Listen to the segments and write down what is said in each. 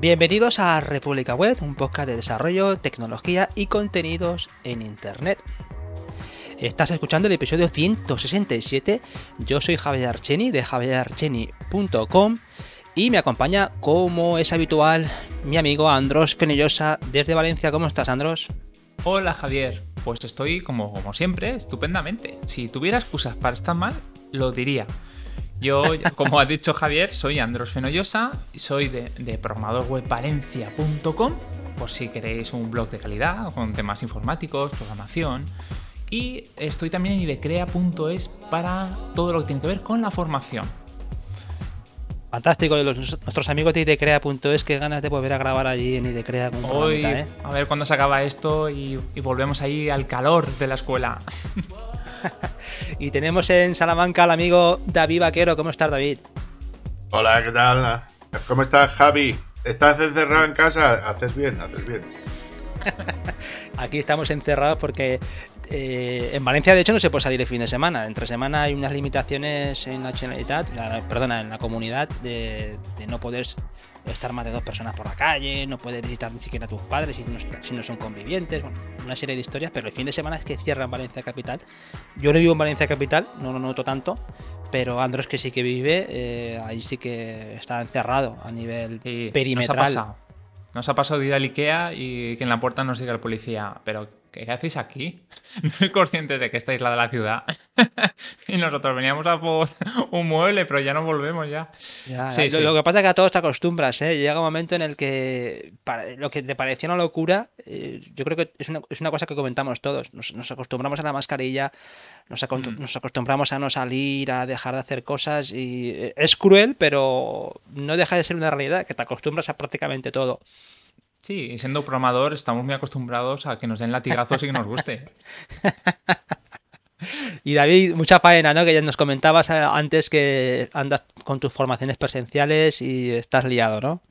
Bienvenidos a República Web, un podcast de desarrollo, tecnología y contenidos en Internet. Estás escuchando el episodio 167. Yo soy Javier Archeni de javierarcheni.com y me acompaña, como es habitual, mi amigo Andros Fenellosa desde Valencia. ¿Cómo estás, Andros? Hola, Javier. Pues estoy, como, como siempre, estupendamente. Si tuviera excusas para estar mal, lo diría. Yo, como ha dicho Javier, soy Andros Fenollosa, soy de, de por si queréis un blog de calidad con temas informáticos, programación. Y estoy también en idecrea.es para todo lo que tiene que ver con la formación. Fantástico, los, nuestros amigos de idecrea.es, qué ganas de volver a grabar allí en idecrea.es. Hoy, ¿eh? a ver cuándo se acaba esto y, y volvemos ahí al calor de la escuela. y tenemos en Salamanca al amigo David Vaquero. ¿Cómo estás, David? Hola, ¿qué tal? ¿Cómo estás, Javi? ¿Estás encerrado en casa? Haces bien, haces bien. Aquí estamos encerrados porque eh, en Valencia de hecho no se puede salir el fin de semana. Entre semana hay unas limitaciones en la perdona, en la comunidad de, de no poder estar más de dos personas por la calle, no puedes visitar ni siquiera a tus padres si no, son convivientes, bueno, una serie de historias, pero el fin de semana es que cierran Valencia Capital. Yo no vivo en Valencia Capital, no lo noto tanto, pero Andros que sí que vive, eh, ahí sí que está encerrado a nivel perimetral. Nos ha, pasado. de ir al Ikea y que en la puerta nos diga el policía, pero ¿qué hacéis aquí? No soy consciente de que estáis la de la ciudad. y nosotros veníamos a por un mueble, pero ya no volvemos ya. sí, lo, que pasa es que a todos te acostumbras, ¿eh? Llega un momento en el que lo que te parecía una locura, eh, yo creo que es una, cosa que comentamos todos. Nos, acostumbramos a la mascarilla, nos, mm. nos, acostumbramos a no salir, a dejar de hacer cosas y eh, es cruel, pero no deja de ser una realidad, que te acostumbras a prácticamente todo. Sí, y siendo programador estamos muy acostumbrados a que nos den latigazos y que nos guste. Y David, mucha faena, ¿no? Que ya nos comentabas eh, antes que andas con tus formaciones presenciales y estás liado, ¿no?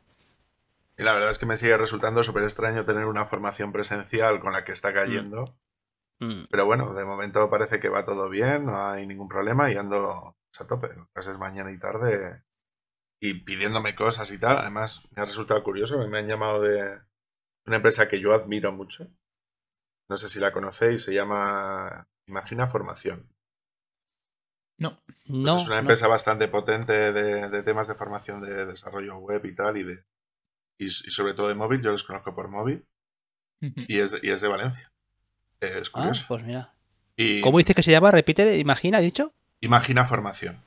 Y la verdad es que me sigue resultando súper extraño tener una formación presencial con la que está cayendo. Mm. Mm. Pero bueno, de momento parece que va todo bien, no hay ningún problema y ando a tope. que es mañana y tarde y pidiéndome cosas y tal. Además, me ha resultado curioso, me han llamado de, una empresa que yo admiro mucho. No sé si la conocéis, se llama Imagina Formación. No, no. Pues es una empresa bastante potente de, temas de formación de desarrollo web y tal, y, de, y, sobre todo de móvil. Yo los conozco por móvil y, es, es, de Valencia. Es ah, curioso. pues mira. Y, ¿Cómo dices que se llama? Repite, imagina, dicho. Imagina Formación.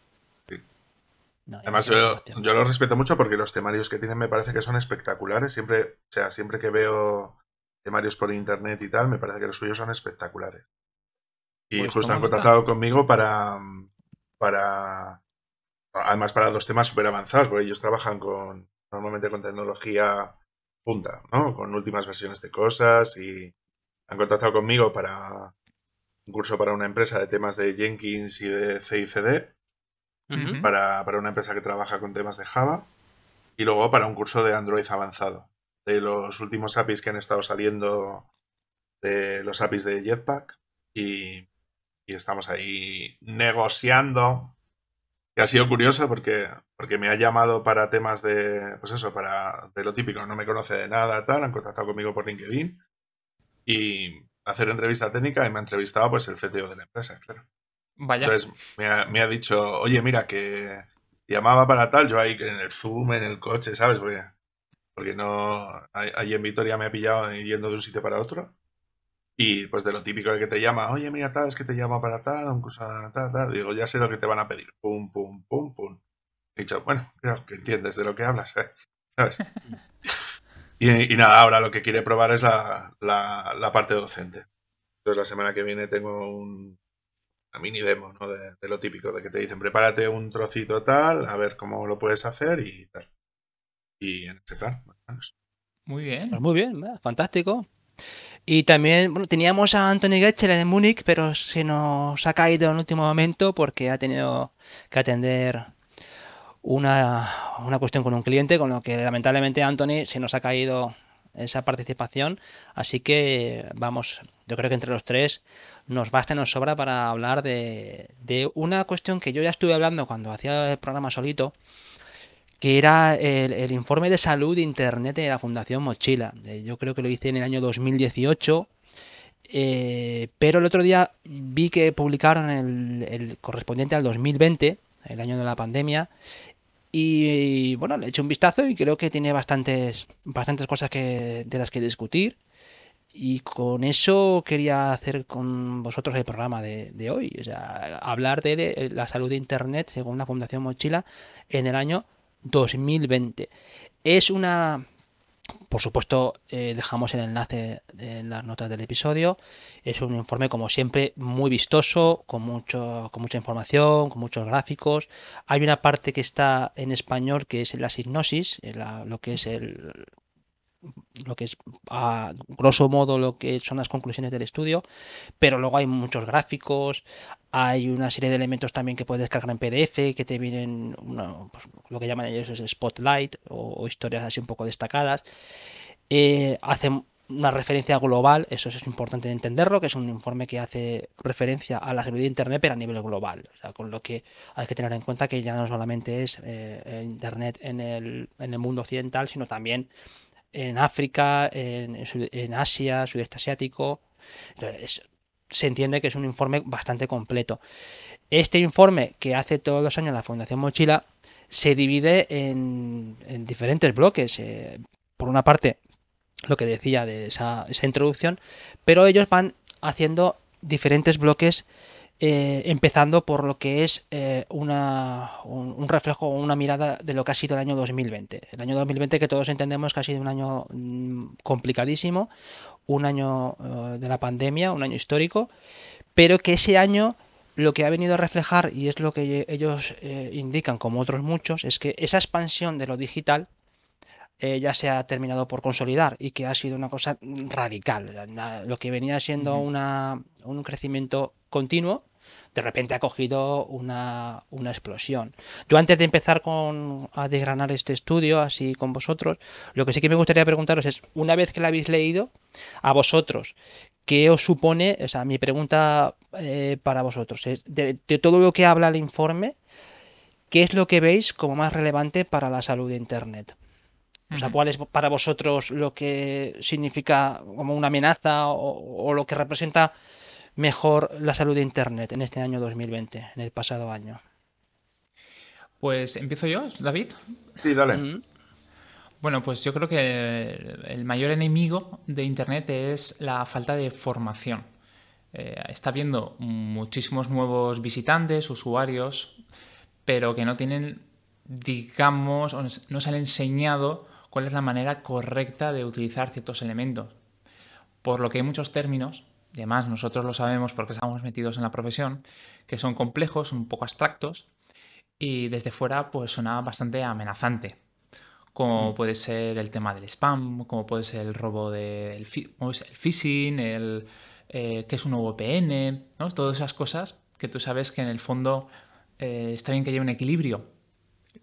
Además, yo, los respeto mucho porque los temarios que tienen me parece que son espectaculares. Siempre, sea, siempre que veo temarios por internet y tal, me parece que los suyos son espectaculares. Y pues justo han contactado conmigo para, para. Además, para dos temas súper avanzados, porque ellos trabajan con normalmente con tecnología punta, ¿no? Con últimas versiones de cosas y han contactado conmigo para un curso para una empresa de temas de Jenkins y de CICD para, una empresa que trabaja con temas de Java y luego para un curso de Android avanzado. De los últimos APIs que han estado saliendo de los APIs de Jetpack y, estamos ahí negociando. Que ha sido curioso porque, porque me ha llamado para temas de, pues eso, para de lo típico, no me conoce de nada, tal, han contactado conmigo por LinkedIn y hacer entrevista técnica y me ha entrevistado pues el CTO de la empresa, claro. Vaya. Entonces me ha, dicho, oye, mira, que llamaba para tal, yo ahí en el Zoom, en el coche, ¿sabes? Porque, no. Ahí en Vitoria me ha pillado yendo de un sitio para otro. Y pues de lo típico de que te llama, oye, mira, tal, es que te llama para tal, cosa, tal, tal. Digo, ya sé lo que te van a pedir. Pum, pum, pum, pum. He dicho, bueno, creo que entiendes de lo que hablas, ¿eh? ¿sabes? y, nada, ahora lo que quiere probar es la parte docente. Entonces la semana que viene tengo un la mini demo, ¿no? De, lo típico, de que te dicen, prepárate un trocito tal, a ver cómo lo puedes hacer y tal. Y en este plan, Muy bien. Pues muy bien, fantástico. Y también, bueno, teníamos a Anthony Getchel en Múnich, pero se nos ha caído en último momento porque ha tenido que atender una, una cuestión con un cliente, con lo que lamentablemente Anthony se nos ha caído esa participación. Así que vamos, yo creo que entre los tres nos basta nos sobra para hablar de, una cuestión que yo ya estuve hablando cuando hacía el programa solito, que era el, informe de salud de Internet de la Fundación Mochila. Eh, yo creo que lo hice en el año 2018. Eh, pero el otro día vi que publicaron el, el correspondiente al 2020, el año de la pandemia, y, bueno, le hecho un vistazo y creo que tiene bastantes, bastantes cosas que, de las que discutir. Y con eso quería hacer con vosotros el programa de, de hoy. O sea, hablar de la salud de Internet según la Fundación Mochila en el año 2020. Es una por supuesto, eh, dejamos el enlace en las notas del episodio. Es un informe, como siempre, muy vistoso, con, mucho, con mucha información, con muchos gráficos. Hay una parte que está en español, que es la signosis, lo que es el, lo que es a grosso modo lo que son las conclusiones del estudio, pero luego hay muchos gráficos, hay una serie de elementos también que puedes descargar en PDF, que te vienen pues, lo que llaman ellos es spotlight o, historias así un poco destacadas. Eh, hacen una referencia global, eso es importante entenderlo, que es un informe que hace referencia a la seguridad de Internet, pero a nivel global. con lo que hay que tener en cuenta que ya no solamente es eh, Internet en el, en el mundo occidental, sino también en África, en, en Asia, sudeste asiático. Entonces, se entiende que es un informe bastante completo. Este informe que hace todos los años la Fundación Mochila se divide en, diferentes bloques. Eh, por una parte, lo que decía de esa, esa introducción, pero ellos van haciendo diferentes bloques eh, empezando por lo que es eh, un, reflejo, una mirada de lo que ha sido el año 2020. El año 2020 que todos entendemos que ha sido un año mm, complicadísimo, un año eh, de la pandemia, un año histórico, pero que ese año lo que ha venido a reflejar, y es lo que ellos indican, como otros muchos, es que esa expansión de lo digital ya se ha terminado por consolidar y que ha sido una cosa radical. Lo que venía siendo un crecimiento continuo de repente ha cogido una, explosión. Yo antes de empezar con, a desgranar este estudio, así con vosotros, lo que sí que me gustaría preguntaros es, una vez que la habéis leído, a vosotros, ¿qué os supone? O sea, mi pregunta eh, para vosotros es, de, todo lo que habla el informe, ¿qué es lo que veis como más relevante para la salud de Internet? O sea, ¿cuál es para vosotros lo que significa como una amenaza o lo que representa mejor la salud de Internet en este año 2020, en el pasado año? Pues empiezo yo, David. Sí, dale. Mm. Bueno, pues yo creo que el mayor enemigo de Internet es la falta de formación. Eh, está habiendo muchísimos nuevos visitantes, usuarios, pero que no tienen, digamos, no se han enseñado cuál es la manera correcta de utilizar ciertos elementos. Por lo que hay muchos términos y además nosotros lo sabemos porque estamos metidos en la profesión, que son complejos, un poco abstractos y desde fuera pues suena bastante amenazante. Como mm. puede ser el tema del spam, como puede ser el robo del el phishing, el, eh, que es un VPN, ¿no? todas esas cosas que tú sabes que en el fondo eh, está bien que haya un equilibrio,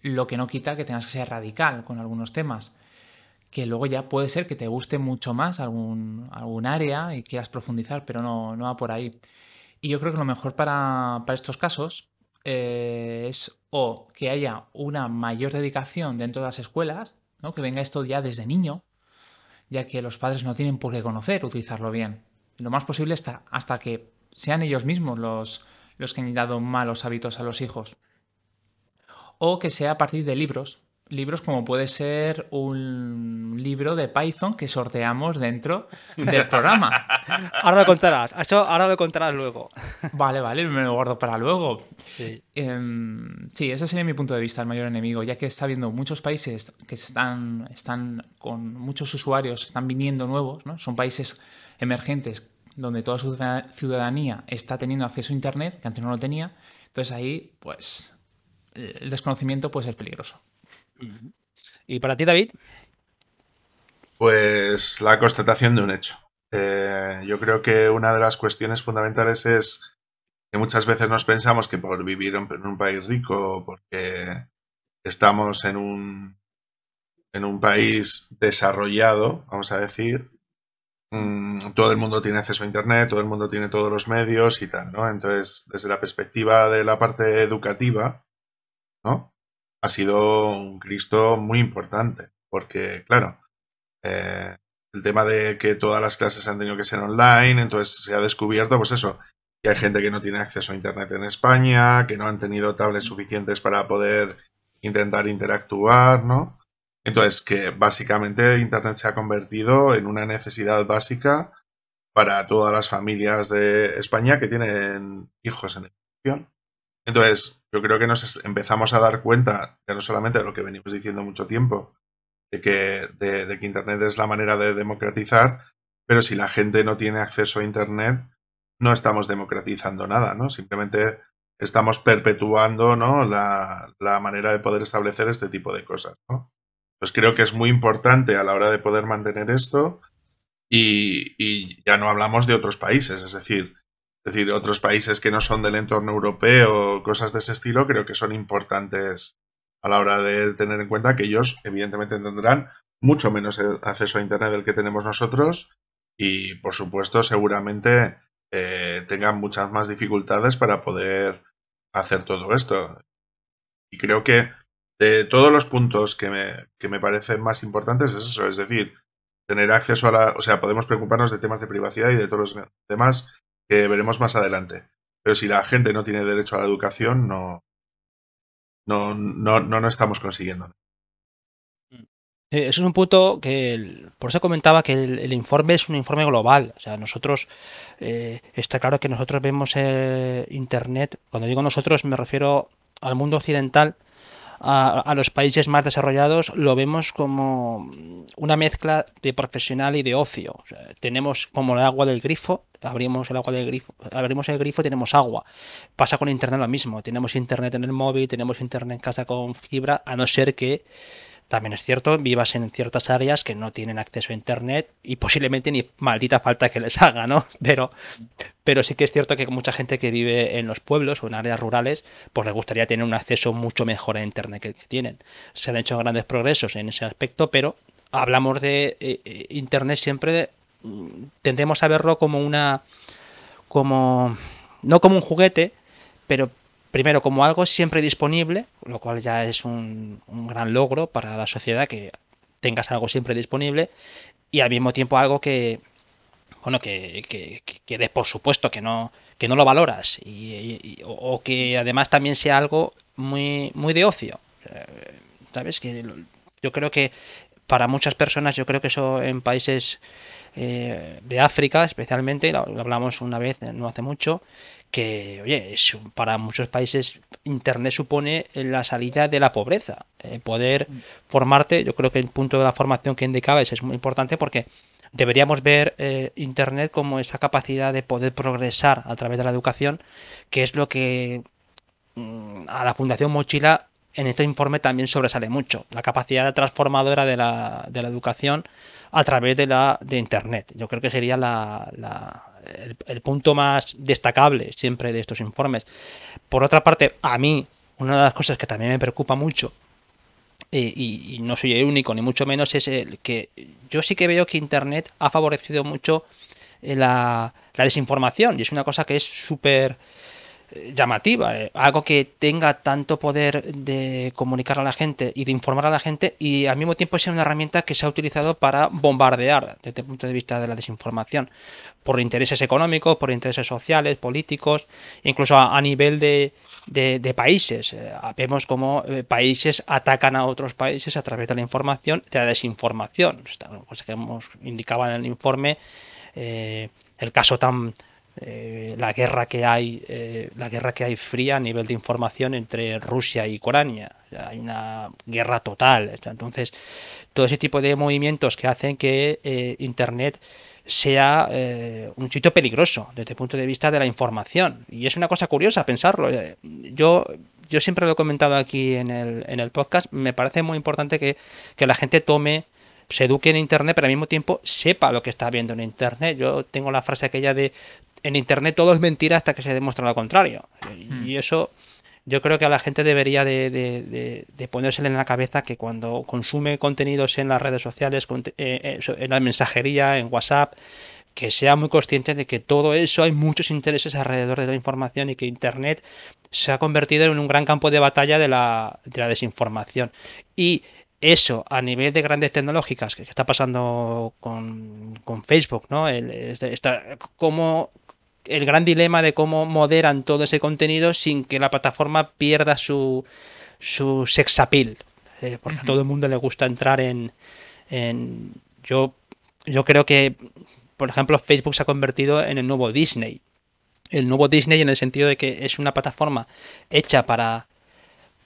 lo que no quita que tengas que ser radical con algunos temas que luego ya puede ser que te guste mucho más algún, algún área y quieras profundizar, pero no, no va por ahí. Y yo creo que lo mejor para, estos casos eh, es o que haya una mayor dedicación dentro de las escuelas, que venga esto ya desde niño, ya que los padres no tienen por qué conocer utilizarlo bien. Lo más posible hasta, hasta que sean ellos mismos los, los que han dado malos hábitos a los hijos. O que sea a partir de libros, libros como puede ser un libro de Python que sorteamos dentro del programa. ahora lo contarás, eso ahora lo contarás luego. Vale, vale, me lo guardo para luego. Em, sí. ese sería mi punto de vista, el mayor enemigo, ya que está habiendo muchos países que están, están con muchos usuarios, están viniendo nuevos, ¿no? Son países emergentes donde toda su ciudadanía está teniendo acceso a Internet, que antes no lo tenía. Entonces ahí, pues, el desconocimiento puede ser peligroso. ¿Y para ti, David? Pues la constatación de un hecho. Eh, yo creo que una de las cuestiones fundamentales es que muchas veces nos pensamos que por vivir en, un país rico, porque estamos en un, en un país desarrollado, vamos a decir, mm, todo el mundo tiene acceso a Internet, todo el mundo tiene todos los medios y tal, ¿no? Entonces, desde la perspectiva de la parte educativa, ¿no? ha sido un Cristo muy importante, porque claro, eh, el tema de que todas las clases han tenido que ser online, entonces se ha descubierto, pues eso, que hay gente que no tiene acceso a Internet en España, que no han tenido tablets suficientes para poder intentar interactuar, ¿no? Entonces, que básicamente Internet se ha convertido en una necesidad básica para todas las familias de España que tienen hijos en educación. Entonces, yo creo que nos empezamos a dar cuenta, ya no solamente de lo que venimos diciendo mucho tiempo, de que, de, que Internet es la manera de democratizar, pero si la gente no tiene acceso a Internet, no estamos democratizando nada, ¿no? Simplemente estamos perpetuando ¿no? la, manera de poder establecer este tipo de cosas, ¿no? Pues creo que es muy importante a la hora de poder mantener esto y ya no hablamos de otros países, es decir, es decir, otros países que no son del entorno europeo, cosas de ese estilo, creo que son importantes a la hora de tener en cuenta que ellos evidentemente tendrán mucho menos acceso a Internet del que tenemos nosotros y por supuesto seguramente eh, tengan muchas más dificultades para poder hacer todo esto. Y creo que de todos los puntos que me, que me parecen más importantes es eso, es decir, tener acceso a la... O sea, podemos preocuparnos de temas de privacidad y de todos los demás que veremos más adelante. Pero si la gente no tiene derecho a la educación, no, no, no, estamos consiguiendo. Eso es un punto que, por eso comentaba que el, informe es un informe global. O sea, nosotros, eh, está claro que nosotros vemos eh, Internet, cuando digo nosotros me refiero al mundo occidental, a, los países más desarrollados lo vemos como una mezcla de profesional y de ocio. tenemos como el agua del grifo, abrimos el agua del grifo, abrimos el grifo y tenemos agua. Pasa con internet lo mismo, tenemos internet en el móvil, tenemos internet en casa con fibra, a no ser que también es cierto, vivas en ciertas áreas que no tienen acceso a Internet y posiblemente ni maldita falta que les haga, ¿no? Pero, pero sí que es cierto que mucha gente que vive en los pueblos o en áreas rurales, pues les gustaría tener un acceso mucho mejor a Internet que el que tienen. Se han hecho grandes progresos en ese aspecto, pero hablamos de eh, eh, Internet siempre, mm, tendemos a verlo como una... como... no como un juguete, pero primero como algo siempre disponible, lo cual ya es un, gran logro para la sociedad que tengas algo siempre disponible y al mismo tiempo algo que, bueno, que, que, por supuesto que no, que no lo valoras y, o que además también sea algo muy, muy de ocio. Eh, ¿Sabes? Que yo creo que para muchas personas, yo creo que eso en países eh, de África especialmente, lo, hablamos una vez, no hace mucho, que, oye, es, para muchos países Internet supone la salida de la pobreza. Eh, poder formarte, yo creo que el punto de la formación que indicabas... es muy importante porque deberíamos ver eh, Internet como esa capacidad de poder progresar a través de la educación, que es lo que mm, a la Fundación Mochila en este informe también sobresale mucho, la capacidad transformadora de la, de la educación a través de, la, de Internet. Yo creo que sería la, el, punto más destacable siempre de estos informes. Por otra parte, a mí, una de las cosas que también me preocupa mucho eh, y, no soy el único, ni mucho menos, es el que yo sí que veo que Internet ha favorecido mucho eh, la, la desinformación y es una cosa que es súper llamativa, eh, algo que tenga tanto poder de comunicar a la gente y de informar a la gente y al mismo tiempo sea una herramienta que se ha utilizado para bombardear desde el punto de vista de la desinformación, por intereses económicos, por intereses sociales, políticos, incluso a, nivel de, países. Eh, vemos cómo eh, países atacan a otros países a través de la información, de la desinformación, cosa pues, que hemos indicado en el informe, el caso tan eh, la guerra que hay eh, la guerra que hay fría a nivel de información entre Rusia y Ucrania hay una guerra total entonces todo ese tipo de movimientos que hacen que eh, internet sea un sitio peligroso desde el punto de vista de la información y es una cosa curiosa pensarlo yo yo siempre lo he comentado aquí en el, en el podcast, me parece muy importante que, que la gente tome se eduque en Internet, pero al mismo tiempo sepa lo que está viendo en Internet. Yo tengo la frase aquella de en Internet todo es mentira hasta que se demuestra lo contrario. Hmm. Y eso yo creo que a la gente debería de, de, ponérsele en la cabeza que cuando consume contenidos en las redes sociales, eh, eh, en la mensajería, en WhatsApp, que sea muy consciente de que todo eso hay muchos intereses alrededor de la información y que Internet se ha convertido en un gran campo de batalla de la, desinformación. Y eso a nivel de grandes tecnológicas que está pasando con, Facebook, ¿no? Este, cómo, el gran dilema de cómo moderan todo ese contenido sin que la plataforma pierda su, su sex appeal. Eh, porque a todo el mundo le gusta entrar en, yo, yo creo que, por ejemplo, Facebook se ha convertido en el nuevo Disney. El nuevo Disney en el sentido de que es una plataforma hecha para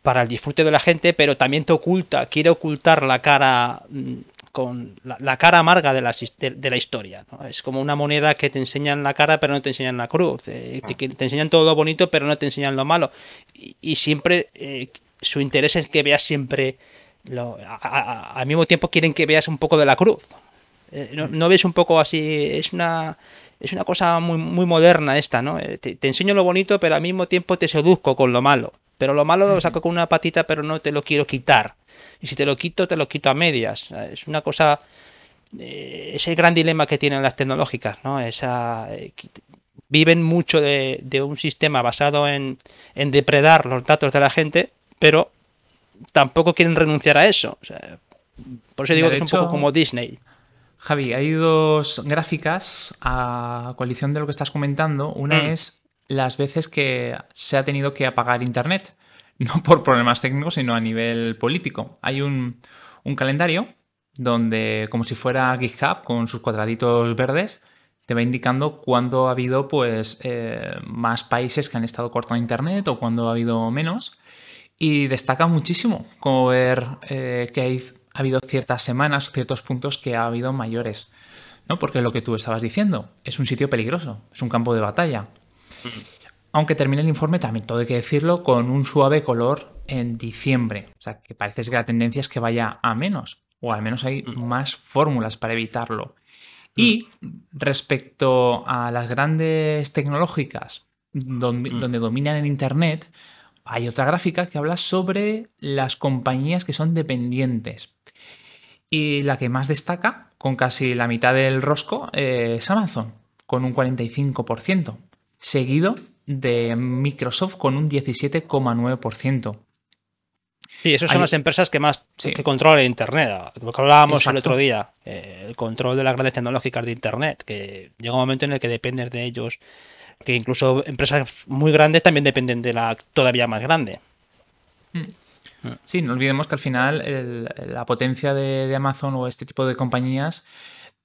para el disfrute de la gente, pero también te oculta, quiere ocultar la cara mm, con la, cara amarga de la, de, la historia. Es como una moneda que te enseñan la cara pero no te enseñan la cruz. Eh, ah. te, enseñan todo lo bonito pero no te enseñan lo malo. Y, siempre eh, su interés es que veas siempre... Lo, al mismo tiempo quieren que veas un poco de la cruz. Eh, no, ves un poco así, es una, es una cosa muy, muy moderna esta, ¿no? te, enseño lo bonito, pero al mismo tiempo te seduzco con lo malo. Pero lo malo lo saco con una patita, pero no te lo quiero quitar. Y si te lo quito, te lo quito a medias. Es una cosa. Eh, es el gran dilema que tienen las tecnológicas, ¿no? Eh, viven mucho de, un sistema basado en, depredar los datos de la gente, pero tampoco quieren renunciar a eso. por eso digo que es un poco como Disney. Javi, hay dos gráficas a coalición de lo que estás comentando. Una mm. es las veces que se ha tenido que apagar Internet, no por problemas técnicos, sino a nivel político. Hay un, calendario donde, como si fuera GitHub, con sus cuadraditos verdes, te va indicando cuándo ha habido pues, eh, más países que han estado cortando Internet o cuándo ha habido menos. Y destaca muchísimo como ver eh, que ha habido ciertas semanas o ciertos puntos que ha habido mayores. ¿no? Porque lo que tú estabas diciendo es un sitio peligroso, es un campo de batalla. Aunque termine el informe, también todo hay que decirlo, con un suave color en diciembre. O sea, que parece que la tendencia es que vaya a menos, o al menos hay más fórmulas para evitarlo. Y respecto a las grandes tecnológicas donde, dominan en Internet, hay otra gráfica que habla sobre las compañías que son dependientes. Y la que más destaca, con casi la mitad del rosco, eh, es Amazon, con un 45% seguido de Microsoft con un 17,9%. Sí, esas son las empresas que más que controlan Internet. Lo que hablábamos el otro día, eh, el control de las grandes tecnológicas de Internet, que llega un momento en el que dependen de ellos, que incluso empresas muy grandes también dependen de la todavía más grande. Mm. Mm. Sí, no olvidemos que al final la potencia de Amazon o este tipo de compañías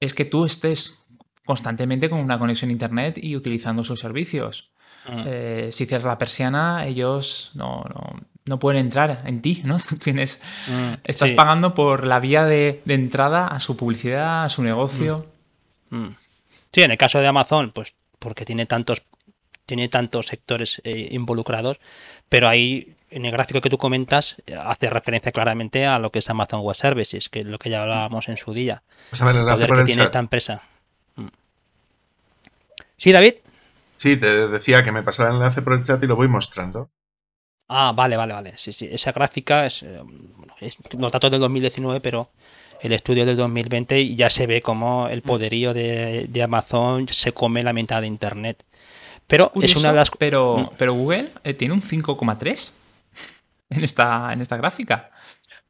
es que tú estés constantemente con una conexión a Internet y utilizando sus servicios. Mm. Eh, si cierras la persiana, ellos no, no, no, pueden entrar en ti, ¿no? Tienes, mm, estás pagando por la vía de, entrada a su publicidad, a su negocio. Mm. Sí, en el caso de Amazon, pues porque tiene tantos, tiene tantos sectores eh, involucrados, pero ahí en el gráfico que tú comentas hace referencia claramente a lo que es Amazon Web Services, que es lo que ya hablábamos en su día. Pues que tiene esta empresa. ¿Sí, David? Sí, te decía que me pasara el enlace por el chat y lo voy mostrando. Ah, vale, vale, vale. Sí, sí. Esa gráfica es, eh, bueno, es los datos del 2019, pero el estudio del 2020 ya se ve como el mm. poderío de, Amazon se come la mitad de Internet. Pero es, una de las... Pero, mm. pero Google eh, tiene un 5,3 en esta, en esta gráfica.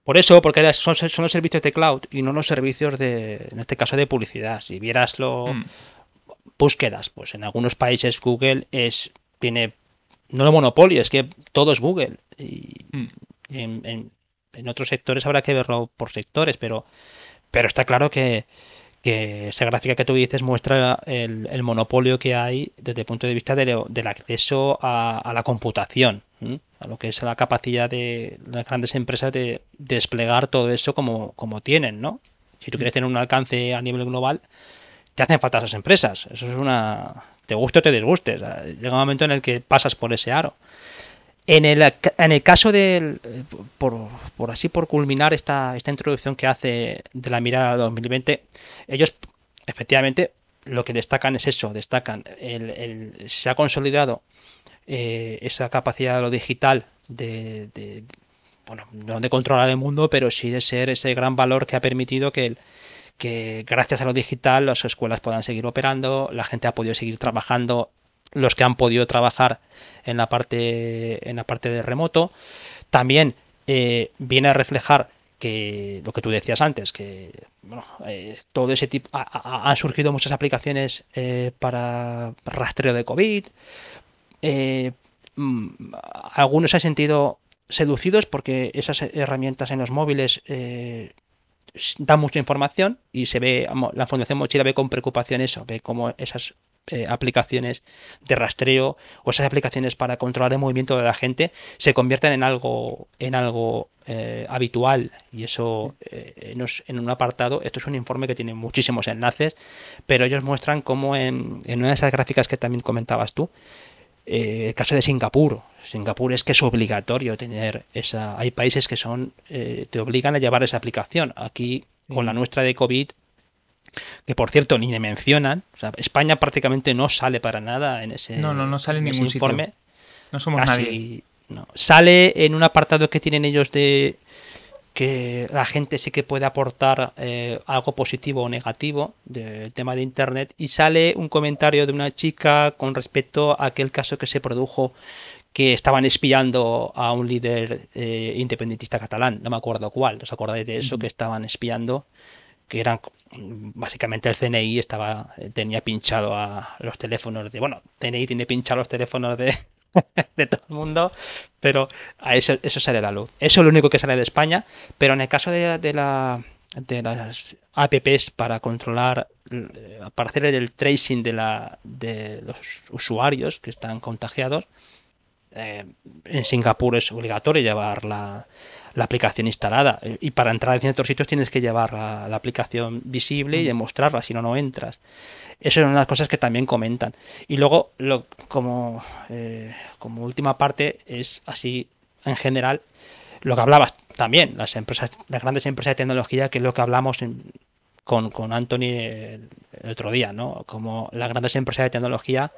Por eso, porque son, los servicios de cloud y no los servicios de, en este caso, de publicidad. Si vieras lo, mm búsquedas. Pues en algunos países Google es tiene no lo monopolio, es que todo es Google. Y mm. en, en, otros sectores habrá que verlo por sectores, pero, pero está claro que, esa gráfica que tú dices muestra el, monopolio que hay desde el punto de vista del acceso a, la computación, a lo que es la capacidad de las grandes empresas de desplegar todo eso como, tienen, ¿no? Si tú mm. quieres tener un alcance a nivel global, te hacen falta esas empresas. Eso es una. Te guste o te disguste. llega un momento en el que pasas por ese aro. En el, en el caso del. Por, así, por culminar esta, esta introducción que hace de la mirada 2020, ellos efectivamente lo que destacan es eso: destacan. se ha consolidado eh, esa capacidad de lo digital de, de bueno, no de controlar el mundo, pero sí de ser ese gran valor que ha permitido que el, que gracias a lo digital las escuelas puedan seguir operando, la gente ha podido seguir trabajando, los que han podido trabajar en la parte, en la parte de remoto. También eh, viene a reflejar que lo que tú decías antes, que eh, todo ese tipo, han surgido muchas aplicaciones eh, para rastreo de COVID. Mm, algunos se han sentido seducidos porque esas herramientas en los móviles da mucha información y se ve, la Fundación Mochila ve con preocupación eso, ve cómo esas eh, aplicaciones de rastreo o esas aplicaciones para controlar el movimiento de la gente se convierten en algo, en algo eh, habitual. Y eso eh, en un apartado, esto es un informe que tiene muchísimos enlaces, pero ellos muestran cómo en, en una de esas gráficas que también comentabas tú, eh, el caso de Singapur. Singapur es que es obligatorio tener esa. Hay países que son eh, te obligan a llevar esa aplicación. Aquí con la nuestra de COVID, que por cierto ni le mencionan. España prácticamente no sale para nada en ese. No, no, sale ningún informe. No somos nadie. Sale en un apartado que tienen ellos de que la gente sí que puede aportar eh, algo positivo o negativo del tema de Internet. Y sale un comentario de una chica con respecto a aquel caso que se produjo que estaban espiando a un líder eh, independentista catalán, no me acuerdo cuál, ¿os acordáis de eso? Que estaban espiando, que eran básicamente el CNI estaba, tenía pinchado a los teléfonos de, bueno, CNI tiene pinchado los teléfonos de, de todo el mundo, pero a eso, eso sale la luz. Eso es lo único que sale de España, pero en el caso de, la, de las apps para controlar, eh, para hacer el tracing de, la, de los usuarios que están contagiados, eh, en Singapur es obligatorio llevar la, la aplicación instalada. Eh, y para entrar en ciertos sitios tienes que llevar la, aplicación visible y demostrarla, si no, no entras. eso son las cosas que también comentan. Y luego, como, eh, como última parte, es así en general lo que hablabas también, las empresas, las grandes empresas de tecnología, que es lo que hablamos con, con, Anthony el, el, otro día, ¿no? Como las grandes empresas de tecnología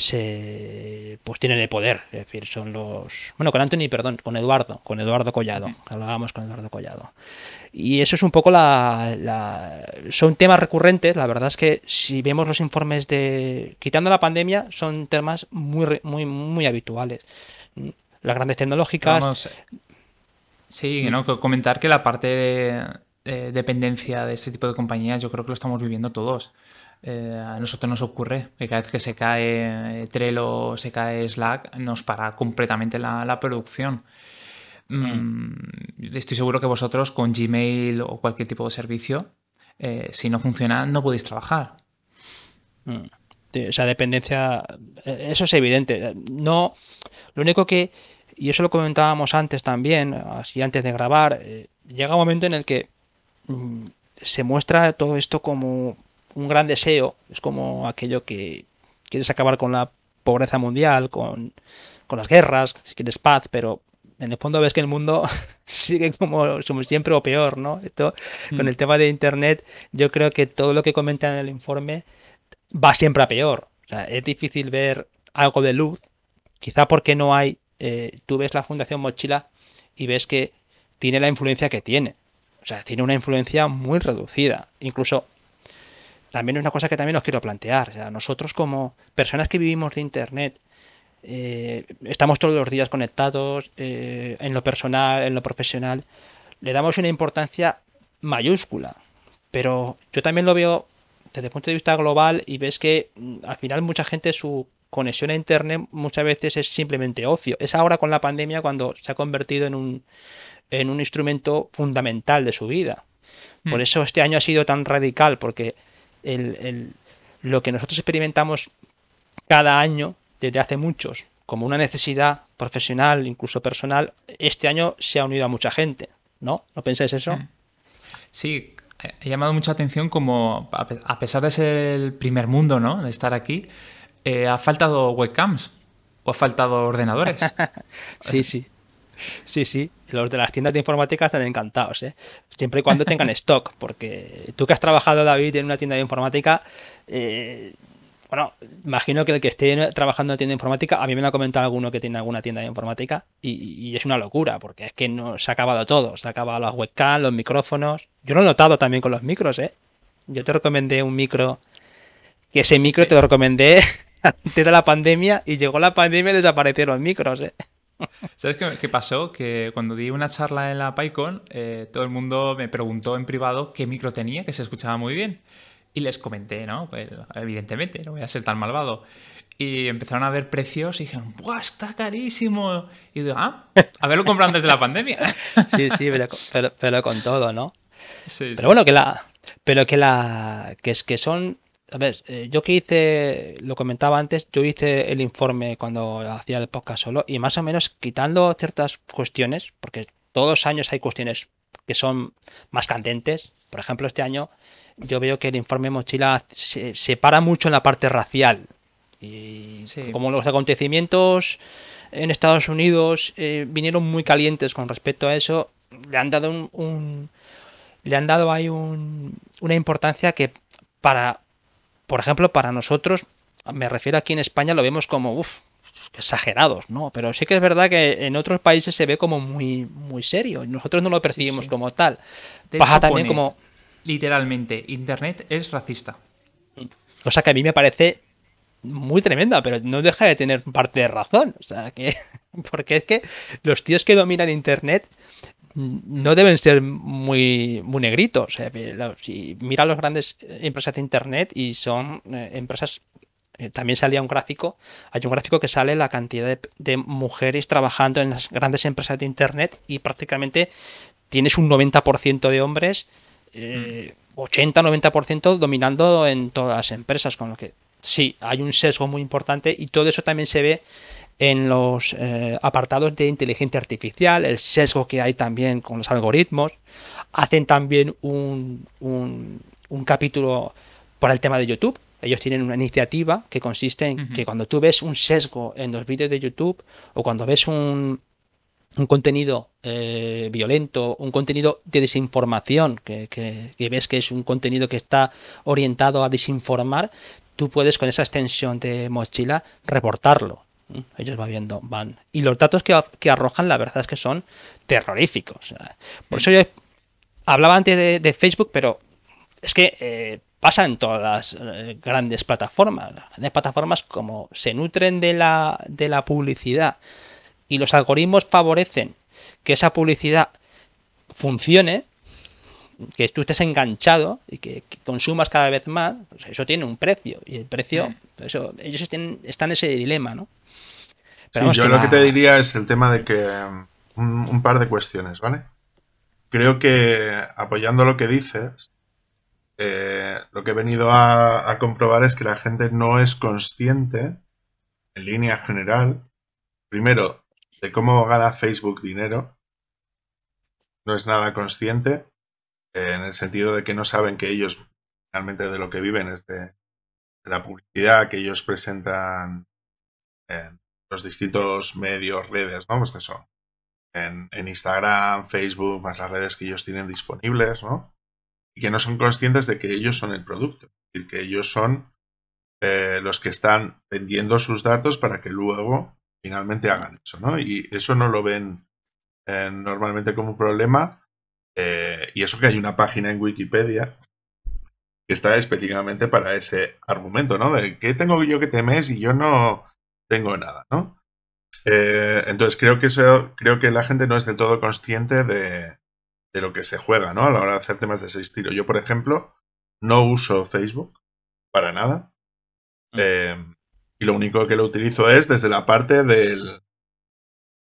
se pues tienen el poder, es decir, son los bueno con Anthony, perdón, con Eduardo, con Eduardo Collado, hablábamos con Eduardo Collado. Y eso es un poco la, son temas recurrentes, la verdad es que si vemos los informes de quitando la pandemia son temas muy muy muy habituales. Las grandes tecnológicas Sí, comentar que la parte de dependencia de este tipo de compañías yo creo que lo estamos viviendo todos. Eh, a nosotros nos ocurre que cada vez que se cae eh, Trello, se cae Slack, nos para completamente la, producción. Mm. Mm, estoy seguro que vosotros con Gmail o cualquier tipo de servicio, eh, si no funciona, no podéis trabajar. Mm. esa dependencia, eso es evidente. No, lo único que, y eso lo comentábamos antes también, así antes de grabar, llega un momento en el que se muestra todo esto como un gran deseo, es como aquello que quieres acabar con la pobreza mundial, con, las guerras, si quieres paz, pero en el fondo ves que el mundo sigue como, siempre o peor, ¿no? Esto, hmm. Con el tema de Internet, yo creo que todo lo que comentan en el informe va siempre a peor. es difícil ver algo de luz, quizá porque no hay, eh, tú ves la Fundación Mochila y ves que tiene la influencia que tiene. O sea, tiene una influencia muy reducida. Incluso también es una cosa que también os quiero plantear. O nosotros como personas que vivimos de Internet, eh, estamos todos los días conectados, eh, en lo personal, en lo profesional, le damos una importancia mayúscula. Pero yo también lo veo desde el punto de vista global y ves que mm, al final mucha gente su conexión a Internet muchas veces es simplemente ocio. Es ahora con la pandemia cuando se ha convertido en un, en un instrumento fundamental de su vida. Por mm. eso este año ha sido tan radical, porque lo que nosotros experimentamos cada año, desde hace muchos, como una necesidad profesional, incluso personal, este año se ha unido a mucha gente, ¿no? ¿No pensáis eso? Mm. Sí, he llamado mucha atención como, a pesar de ser el primer mundo, ¿no? De estar aquí, eh, ha faltado webcams o ha faltado ordenadores. sí, sí. Sí, sí, los de las tiendas de informática están encantados, ¿eh? siempre y cuando tengan stock, porque tú que has trabajado, David, en una tienda de informática, eh, bueno, imagino que el que esté trabajando en tienda de informática, a mí me lo ha comentado alguno que tiene alguna tienda de informática, y, es una locura, porque es que se ha acabado todo, se ha acabado las webcams, los micrófonos. Yo lo he notado también con los micros, ¿eh? Yo te recomendé un micro, que ese micro te lo recomendé antes de la pandemia, y llegó la pandemia y desaparecieron los micros, ¿eh? ¿Sabes qué, pasó? Que cuando di una charla en la PyCon, eh, todo el mundo me preguntó en privado qué micro tenía, que se escuchaba muy bien. Y les comenté, ¿no? Pues, evidentemente, no voy a ser tan malvado. Y empezaron a ver precios y dijeron, ¡buah, está carísimo! Y digo, ah, haberlo comprado antes de la pandemia. Sí, sí, pero, con todo, ¿no? pero bueno, que la. Pero que la. Que es que son a ver, eh, yo que hice, lo comentaba antes, yo hice el informe cuando hacía el podcast solo y más o menos quitando ciertas cuestiones, porque todos los años hay cuestiones que son más candentes. Por ejemplo, este año yo veo que el informe Mochila se para mucho en la parte racial. Y como los acontecimientos en Estados Unidos eh, vinieron muy calientes con respecto a eso, le han dado un, le han dado ahí un, una importancia que para por ejemplo, para nosotros, me refiero aquí en España, lo vemos como, exagerados, ¿no? Pero sí que es verdad que en otros países se ve como muy, muy serio. Nosotros no lo percibimos como tal. Baja también como. Literalmente, Internet es racista. Mm. O sea que a mí me parece muy tremenda, pero no deja de tener parte de razón. O sea que. Porque es que los tíos que dominan Internet Mm, no deben ser muy, muy negritos. Si mira las grandes eh, empresas de Internet y son eh, empresas... Eh, también salía un gráfico, hay un gráfico que sale la cantidad de, mujeres trabajando en las grandes empresas de Internet y prácticamente tienes un 90% de hombres, 80-90% mm. dominando en todas las empresas, con lo que sí, hay un sesgo muy importante y todo eso también se ve en los eh, apartados de inteligencia artificial, el sesgo que hay también con los algoritmos. Hacen también un, capítulo para el tema de YouTube. Ellos tienen una iniciativa que consiste en que cuando tú ves un sesgo en los vídeos de YouTube o cuando ves un, contenido eh, violento, un contenido de desinformación, que, que, ves que es un contenido que está orientado a desinformar, tú puedes con esa extensión de mochila reportarlo. Mm, ellos van viendo, van. Y los datos que, arrojan, la verdad es que son terroríficos. Por eso mm. yo hablaba antes de, Facebook, pero es que eh, pasa en todas las eh, grandes plataformas. Las grandes plataformas, como se nutren de la, de la publicidad y los algoritmos favorecen que esa publicidad funcione, que tú estés enganchado y que, consumas cada vez más, pues eso tiene un precio. Y el precio, mm. pues eso, ellos están en ese dilema, ¿no? Sí, yo lo que te diría es el tema de que um, un, par de cuestiones, ¿vale? Creo que apoyando lo que dices, eh, lo que he venido a, comprobar es que la gente no es consciente, en línea general, primero, de cómo gana Facebook dinero. No es nada consciente, eh, en el sentido de que no saben que ellos realmente de lo que viven es de, la publicidad que ellos presentan los distintos medios, redes, ¿no? Pues que son en, en, Instagram, Facebook, más las redes que ellos tienen disponibles, ¿no? Y que no son conscientes de que ellos son el producto, es decir, que ellos son eh, los que están vendiendo sus datos para que luego finalmente hagan eso, ¿no? Y eso no lo ven eh, normalmente como un problema. Eh, y eso que hay una página en Wikipedia que está específicamente para ese argumento, ¿no? De qué tengo yo que temer si yo no, tengo nada, ¿no? Eh, entonces creo que eso, creo que la gente no es del todo consciente de, lo que se juega, ¿no? A la hora de hacer temas de ese estilo. Yo, por ejemplo, no uso Facebook para nada. Mm. Eh, y lo único que lo utilizo es desde la parte del,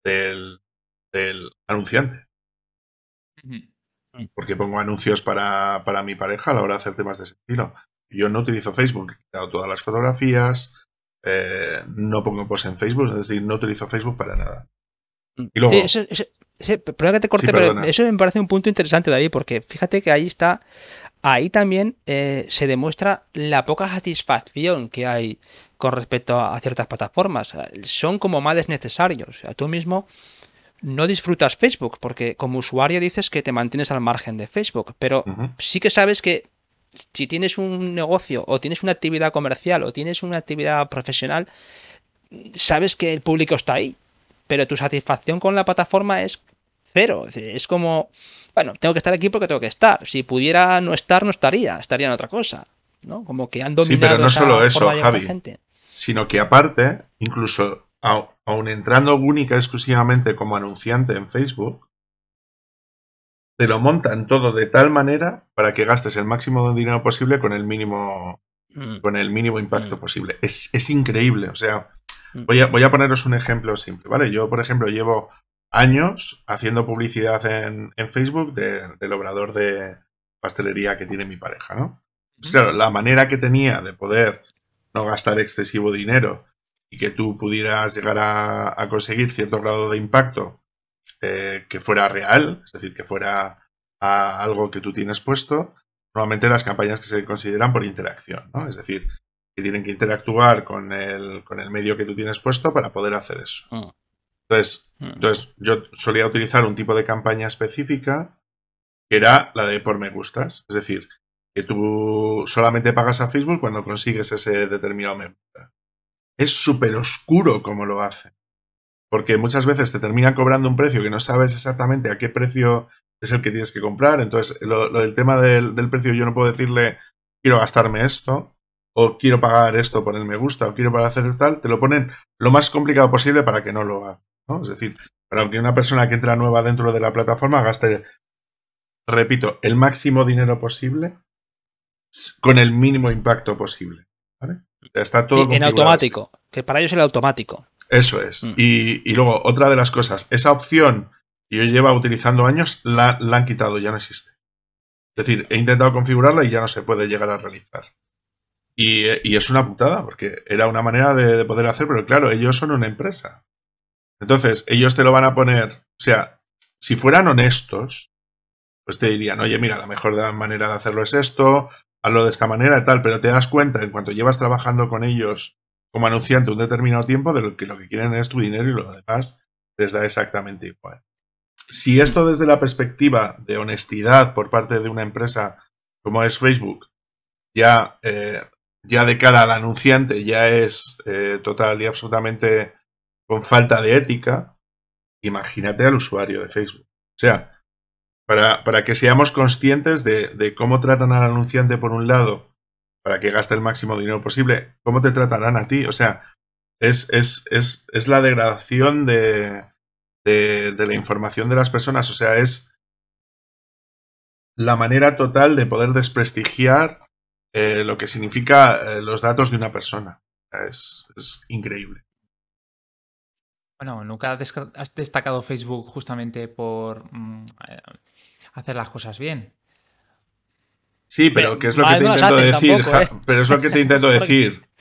del, anunciante. Porque pongo anuncios para, para mi pareja a la hora de hacer temas de ese estilo. Yo no utilizo Facebook, he quitado todas las fotografías, eh, no pongo posts en Facebook, es decir, no utilizo Facebook para nada. Mm. Y luego... eso, que te corte, pero eso me parece un punto interesante, David, porque fíjate que ahí está, ahí también eh, se demuestra la poca satisfacción que hay con respecto a, ciertas plataformas. Son como más necesarios. O sea, tú mismo no disfrutas Facebook, porque como usuario dices que te mantienes al margen de Facebook, pero sí que sabes que si tienes un negocio o tienes una actividad comercial o tienes una actividad profesional, sabes que el público está ahí, pero tu satisfacción con la plataforma es cero. Es como, bueno, tengo que estar aquí porque tengo que estar. Si pudiera no estar, no estaría, estaría en otra cosa. ¿no? Como que han dominado. Sí, pero no solo eso, Javi. Sino que aparte, incluso aun entrando única exclusivamente como anunciante en Facebook, te lo montan todo de tal manera para que gastes el máximo de dinero posible con el mínimo, mm. con el mínimo impacto mm. posible. Es, increíble. O sea, mm. voy a, poneros un ejemplo simple, ¿vale? Yo, por ejemplo, llevo años haciendo publicidad en, en Facebook del obrador de pastelería que tiene mi pareja, ¿no? Pues la manera que tenía de poder no gastar excesivo dinero y que tú pudieras llegar a conseguir cierto grado de impacto este, que fuera real, es decir, que fuera algo que tú tienes puesto, normalmente las campañas que se consideran por interacción, ¿no? Es decir, que tienen que interactuar con el, con el medio que tú tienes puesto para poder hacer eso. Mm. Entonces, mm. entonces, yo solía utilizar un tipo de campaña específica que era la de por me gustas, es decir, que tú solamente pagas a Facebook cuando consigues ese determinado me gusta. Es súper oscuro como lo hacen porque muchas veces te terminan cobrando un precio que no sabes exactamente a qué precio es el que tienes que comprar. Entonces, lo, del tema del, precio, yo no puedo decirle quiero gastarme esto, o quiero pagar esto por el me gusta, o quiero para hacer tal. Te lo ponen lo más complicado posible para que no lo haga. Es decir, para que una persona que entra nueva dentro de la plataforma gaste, repito, el máximo dinero posible con el mínimo impacto posible. Está todo en automático, que para ellos es el automático. Eso es. Mm. Y, luego, otra de las cosas, esa opción que yo lleva utilizando años, la, la, han quitado, ya no existe. Es decir, he intentado configurarla y ya no se puede llegar a realizar. Y, es una putada, porque era una manera de, de poder hacer, pero claro, ellos son una empresa. Entonces, ellos te lo van a poner, o sea, si fueran honestos, pues te dirían, oye, mira, la mejor manera de hacerlo es esto, hazlo de esta manera y tal, pero te das cuenta, en cuanto llevas trabajando con ellos como anunciante un determinado tiempo de lo que lo que quieren es tu dinero y lo demás les da exactamente igual. Si esto desde la perspectiva de honestidad por parte de una empresa como es Facebook, ya, eh, ya de cara al anunciante ya es eh, total y absolutamente con falta de ética, imagínate al usuario de Facebook. O sea, para, que seamos conscientes de cómo tratan al anunciante por un lado para que gaste el máximo dinero posible, ¿cómo te tratarán a ti? O sea, es, la degradación de, la información de las personas, o sea, es la manera total de poder desprestigiar eh, lo que significa eh, los datos de una persona. Es, increíble. Bueno, nunca has destacado Facebook justamente por mm, eh, hacer las cosas bien. Sí, pero, qué es lo que ah, te intento decir. ¿eh? Pero es lo que te intento decir.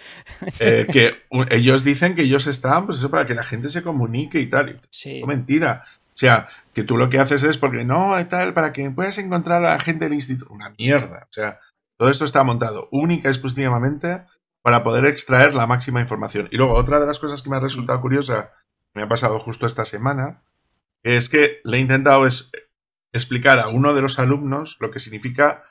Eh, que ellos dicen que ellos están, pues eso, para que la gente se comunique y tal. Sí. mentira. O sea, que tú lo que haces es porque no, tal, para que puedas encontrar a la gente del instituto. Una mierda. O sea, todo esto está montado única y exclusivamente para poder extraer la máxima información. Y luego, otra de las cosas que me ha resultado curiosa, me ha pasado justo esta semana, es que le he intentado explicar a uno de los alumnos lo que significa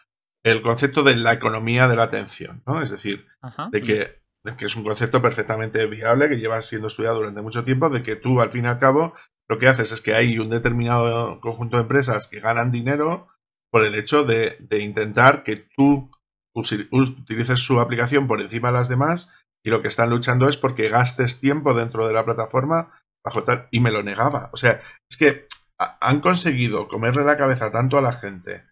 el concepto de la economía de la atención, ¿no? Es decir, de que es un concepto perfectamente viable que lleva siendo estudiado durante mucho tiempo, de que tú al fin y al cabo lo que haces es que hay un determinado conjunto de empresas que ganan dinero por el hecho de, intentar que tú utilices su aplicación por encima de las demás y lo que están luchando es porque gastes tiempo dentro de la plataforma bajo y me lo negaba. O sea, es que han conseguido comerle la cabeza tanto a la gente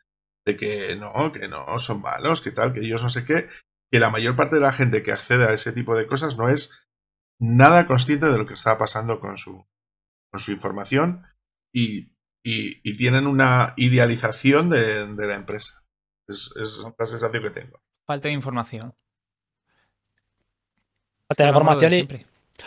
de que no, que no, son malos, que tal, que ellos no sé qué, que la mayor parte de la gente que accede a ese tipo de cosas no es nada consciente de lo que está pasando con su, con su información y, tienen una idealización de, la empresa. Es, es, la sensación que tengo. Falta de información. Falta de información y...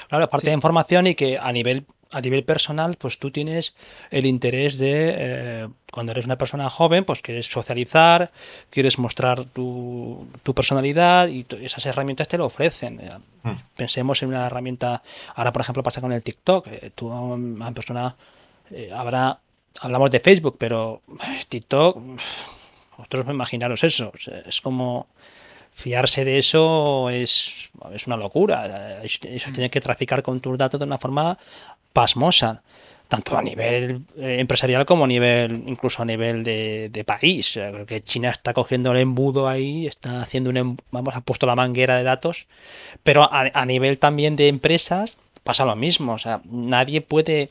Claro, parte de información y que a nivel a nivel personal, pues tú tienes el interés de, eh, cuando eres una persona joven, pues quieres socializar, quieres mostrar tu, tu personalidad y esas herramientas te lo ofrecen. Eh, mm. Pensemos en una herramienta, ahora por ejemplo pasa con el TikTok, eh, tú a una persona habrá, hablamos de Facebook, pero TikTok, vosotros imaginaros eso, es como fiarse de eso es, es una locura. Eso mm. tiene que traficar con tus datos de una forma pasmosa, tanto a nivel eh, empresarial como a nivel, incluso a nivel de, país. Eh, creo que China está cogiendo el embudo ahí, está haciendo un, em, vamos, ha puesto la manguera de datos, pero a, nivel también de empresas pasa lo mismo, o sea, nadie puede,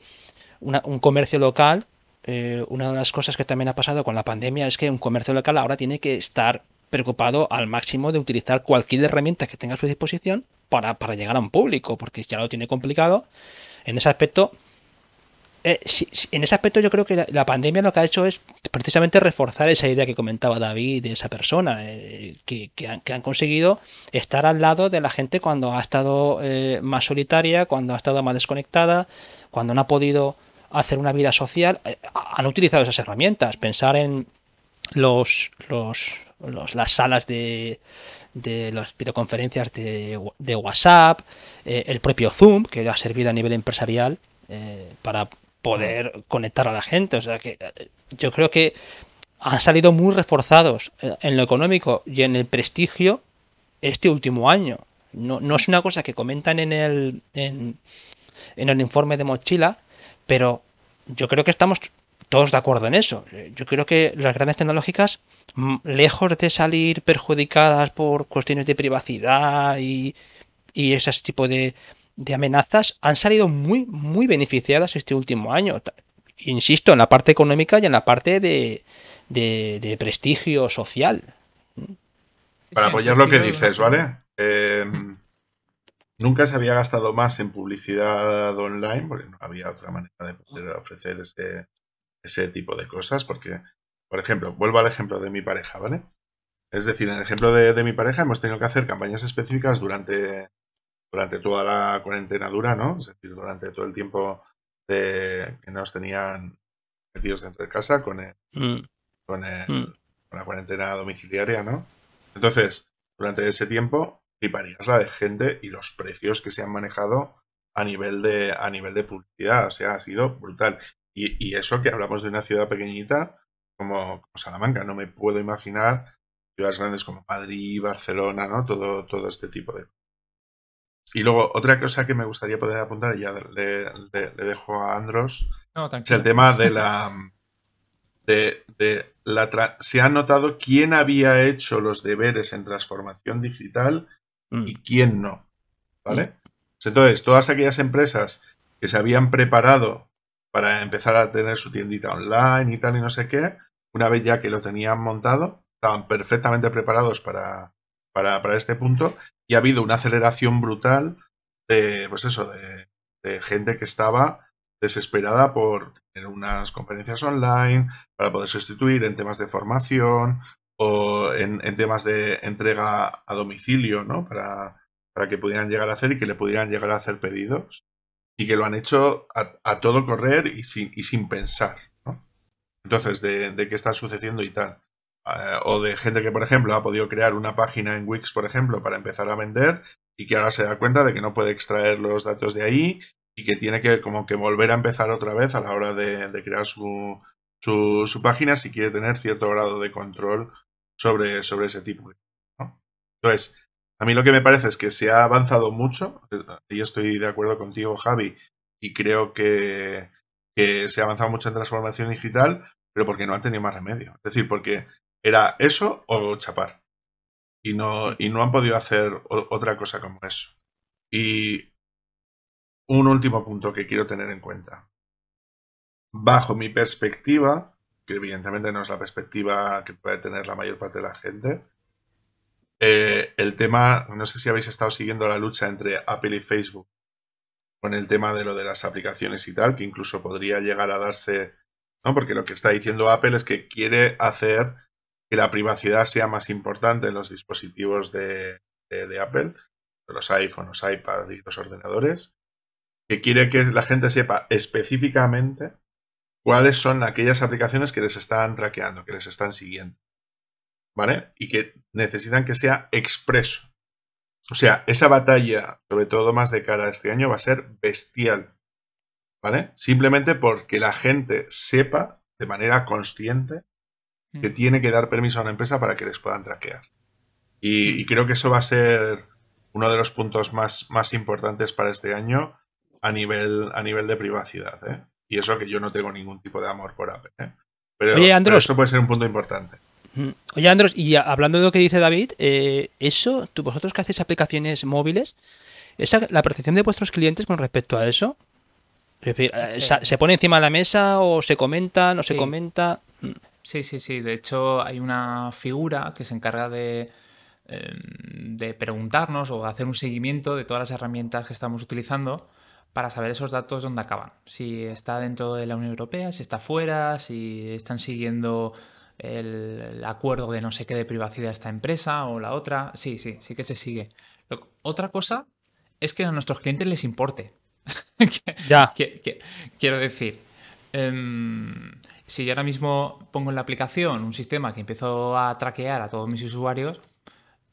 un comercio local, eh, una de las cosas que también ha pasado con la pandemia es que un comercio local ahora tiene que estar preocupado al máximo de utilizar cualquier herramienta que tenga a su disposición para, para llegar a un público, porque ya lo tiene complicado en ese aspecto, eh, en ese aspecto yo creo que la, pandemia lo que ha hecho es precisamente reforzar esa idea que comentaba David de esa persona, eh, que, han, conseguido estar al lado de la gente cuando ha estado eh, más solitaria, cuando ha estado más desconectada, cuando no ha podido hacer una vida social. han utilizado esas herramientas, pensar en los, las salas de de las videoconferencias de, WhatsApp, eh, el propio Zoom, que ha servido a nivel empresarial eh, para poder conectar a la gente. O sea que eh, yo creo que han salido muy reforzados en lo económico y en el prestigio este último año. No, es una cosa que comentan en el, en el informe de Mochila, pero yo creo que estamos todos de acuerdo en eso. Yo creo que las grandes tecnológicas lejos de salir perjudicadas por cuestiones de privacidad y, ese tipo de, amenazas, han salido muy, muy beneficiadas este último año. Insisto, en la parte económica y en la parte de, prestigio social. Para apoyar lo que dices, ¿vale? Em, nunca se había gastado más en publicidad online, porque no había otra manera de poder ofrecer ese tipo de cosas, porque por ejemplo, vuelvo al ejemplo de mi pareja, ¿vale? Es decir, en el ejemplo de, mi pareja hemos tenido que hacer campañas específicas durante, durante toda la cuarentena dura, ¿no? Es decir, durante todo el tiempo de, que nos tenían metidos dentro de casa con, el, mm. con, el, mm. la cuarentena domiciliaria, ¿no? Entonces, durante ese tiempo, fliparías la de gente y los precios que se han manejado a nivel de, a nivel de publicidad. O sea, ha sido brutal. y eso que hablamos de una ciudad pequeñita como, Salamanca. No me puedo imaginar ciudades grandes como Madrid, Barcelona, ¿no? Todo, todo este tipo de... Y luego, otra cosa que me gustaría poder apuntar, y ya le, dejo a Andros, es el tema de la... De, la se ha notado quién había hecho los deberes en transformación digital mm. y quién no. ¿Vale? Mm. Pues entonces, todas aquellas empresas que se habían preparado para empezar a tener su tiendita online y tal y no sé qué, una vez ya que lo tenían montado, estaban perfectamente preparados para, para, para este punto y ha habido una aceleración brutal de, pues eso, de, gente que estaba desesperada por tener unas conferencias online, para poder sustituir en temas de formación o en, temas de entrega a domicilio, ¿no? Para, para que pudieran llegar a hacer y que le pudieran llegar a hacer pedidos y que lo han hecho a, a todo correr y sin, y sin pensar entonces de, qué está sucediendo y tal. Eh, o de gente que, por ejemplo, ha podido crear una página en Wix, por ejemplo, para empezar a vender y que ahora se da cuenta de que no puede extraer los datos de ahí y que tiene que como que volver a empezar otra vez a la hora de, crear su, su, su, página si quiere tener cierto grado de control sobre, sobre ese tipo. ¿no? Entonces, a mí lo que me parece es que se ha avanzado mucho, eh, y estoy de acuerdo contigo, Javi, y creo que, que se ha avanzado mucho en transformación digital, pero porque no han tenido más remedio. Es decir, porque era eso o chapar. Y no, y no han podido hacer otra cosa como eso. Y un último punto que quiero tener en cuenta. Bajo mi perspectiva, que evidentemente no es la perspectiva que puede tener la mayor parte de la gente, eh, el tema, no sé si habéis estado siguiendo la lucha entre Apple y Facebook con el tema de lo de las aplicaciones y tal, que incluso podría llegar a darse porque lo que está diciendo Apple es que quiere hacer que la privacidad sea más importante en los dispositivos de, Apple, los iPhones, iPads y los ordenadores, que quiere que la gente sepa específicamente cuáles son aquellas aplicaciones que les están traqueando, que les están siguiendo. ¿Vale? Y que necesitan que sea expreso. O sea, esa batalla, sobre todo más de cara a este año, va a ser bestial. ¿Vale? Simplemente porque la gente sepa de manera consciente que mm. tiene que dar permiso a una empresa para que les puedan traquear. Y, mm. creo que eso va a ser uno de los puntos más, más importantes para este año a nivel, a nivel de privacidad. ¿eh? Y eso que yo no tengo ningún tipo de amor por Apple. ¿eh? Pero, eso puede ser un punto importante. Mm. Oye, Andros, y hablando de lo que dice David, eh, eso, tú, vosotros que hacéis aplicaciones móviles, esa, la percepción de vuestros clientes con respecto a eso, es decir, eh, ¿se pone encima de la mesa o se comenta, no se comenta? Mm. Sí, sí, sí. De hecho, hay una figura que se encarga de, em, de preguntarnos o de hacer un seguimiento de todas las herramientas que estamos utilizando para saber esos datos dónde acaban. Si está dentro de la Unión Europea, si está fuera, si están siguiendo el, acuerdo de no sé qué de privacidad esta empresa o la otra. Sí, sí, sí que se sigue. otra cosa es que a nuestros clientes les importe. quiero decir, em, si yo ahora mismo pongo en la aplicación un sistema que empiezo a traquear a todos mis usuarios,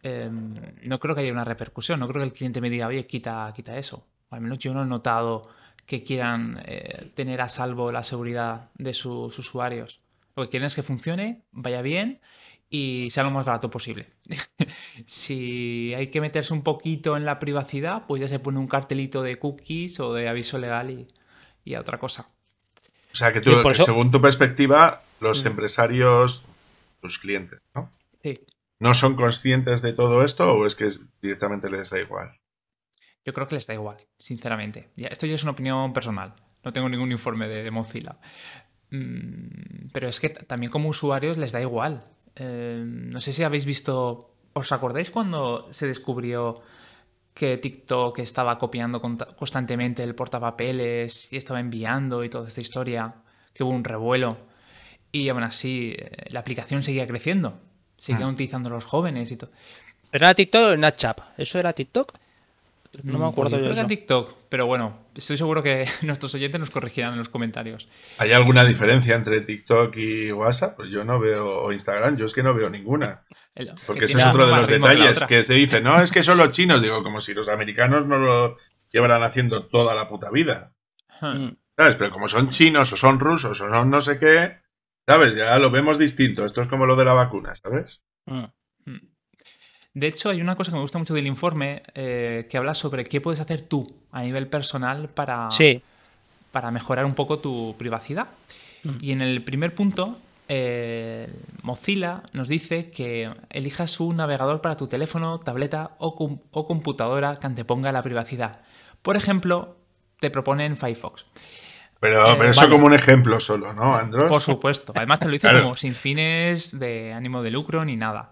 em, no creo que haya una repercusión, no creo que el cliente me diga, oye, quita, quita eso. al menos yo no he notado que quieran eh, tener a salvo la seguridad de sus usuarios. Lo que quieren es que funcione, vaya bien y sea lo más barato posible. si hay que meterse un poquito en la privacidad, pues ya se pone un cartelito de cookies o de aviso legal y, y otra cosa. O sea, que, según tu perspectiva, los mm. empresarios, tus clientes, ¿no? Sí. ¿No son conscientes de todo esto o es que directamente les da igual? Yo creo que les da igual, sinceramente. Esto ya es una opinión personal. No tengo ningún informe de, Mozilla. Mm, pero es que también como usuarios les da igual. Em, no sé si habéis visto, ¿os acordáis cuando se descubrió que TikTok estaba copiando constantemente el portapapeles y estaba enviando y toda esta historia? Que hubo un revuelo y aún así eh, la aplicación seguía creciendo, seguían mm. utilizando los jóvenes y todo. Pero era TikTok o Snapchat, eso era TikTok. No me mm, acuerdo yo. TikTok, pero bueno, estoy seguro que nuestros oyentes nos corregirán en los comentarios. ¿Hay alguna diferencia entre TikTok y WhatsApp? Pues yo no veo, Instagram, yo es que no veo ninguna. Porque ese es otro de los detalles que, se dice, no, es que son los chinos, digo, como si los americanos no lo llevaran haciendo toda la puta vida. Mm. ¿Sabes? Pero como son chinos o son rusos o son no sé qué, ¿sabes? Ya lo vemos distinto. Esto es como lo de la vacuna, ¿sabes? Mm. De hecho, hay una cosa que me gusta mucho del informe eh, que habla sobre qué puedes hacer tú a nivel personal para, para mejorar un poco tu privacidad. Mm. Y en el primer punto, eh, Mozilla nos dice que elijas un navegador para tu teléfono, tableta o, computadora que anteponga la privacidad. Por ejemplo, te proponen Firefox. Pero, eh, eso como un ejemplo solo, ¿no, Andros? Por supuesto. Además te lo hice como sin fines de ánimo de lucro ni nada.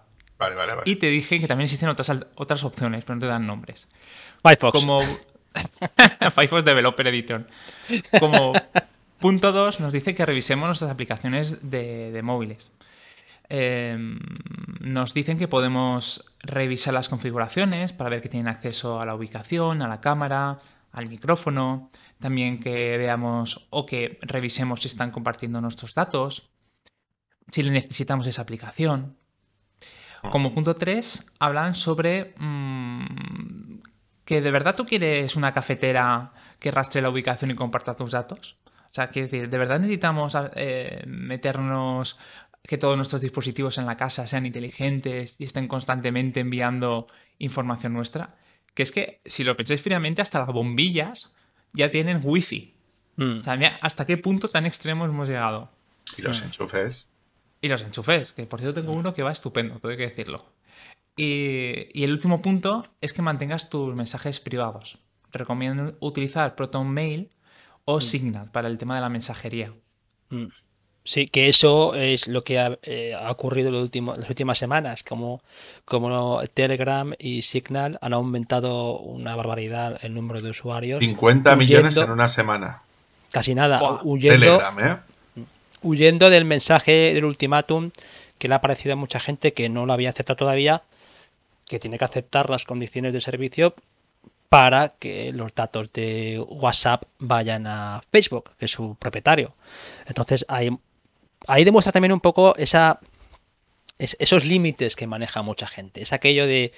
Y te dije que también existen otras, otras opciones, pero no te dan nombres. Firefox. Como Firefox Developer Edition. Como punto 2 nos dice que revisemos nuestras aplicaciones de, móviles. Em, nos dicen que podemos revisar las configuraciones para ver que tienen acceso a la ubicación, a la cámara, al micrófono, también que veamos o que revisemos si están compartiendo nuestros datos, si necesitamos esa aplicación. Como punto 3, hablan sobre mm, que de verdad tú quieres una cafetera que rastre la ubicación y comparta tus datos. O sea, quiero decir, ¿de verdad necesitamos eh, meternos que todos nuestros dispositivos en la casa sean inteligentes y estén constantemente enviando información nuestra? Que es que, si lo pensáis finalmente, hasta las bombillas ya tienen wifi. Mm. O sea, mira, hasta qué punto tan extremos hemos llegado. Y los mm. enchufes. Y los enchufes, que por cierto tengo mm. uno que va estupendo, tengo que decirlo. Y, el último punto es que mantengas tus mensajes privados. Recomiendo utilizar Proton Mail o mm. Signal para el tema de la mensajería. Mm. Sí, que eso es lo que ha, eh, ocurrido en las últimas semanas, como, como Telegram y Signal han aumentado una barbaridad el número de usuarios. 50 millones en una semana. Casi nada, Telegram, ¿eh? huyendo del mensaje del ultimátum que le ha parecido a mucha gente que no lo había aceptado todavía, que tiene que aceptar las condiciones de servicio para que los datos de WhatsApp vayan a Facebook, que es su propietario. Entonces ahí, demuestra también un poco esa, esos límites que maneja mucha gente. Es aquello de,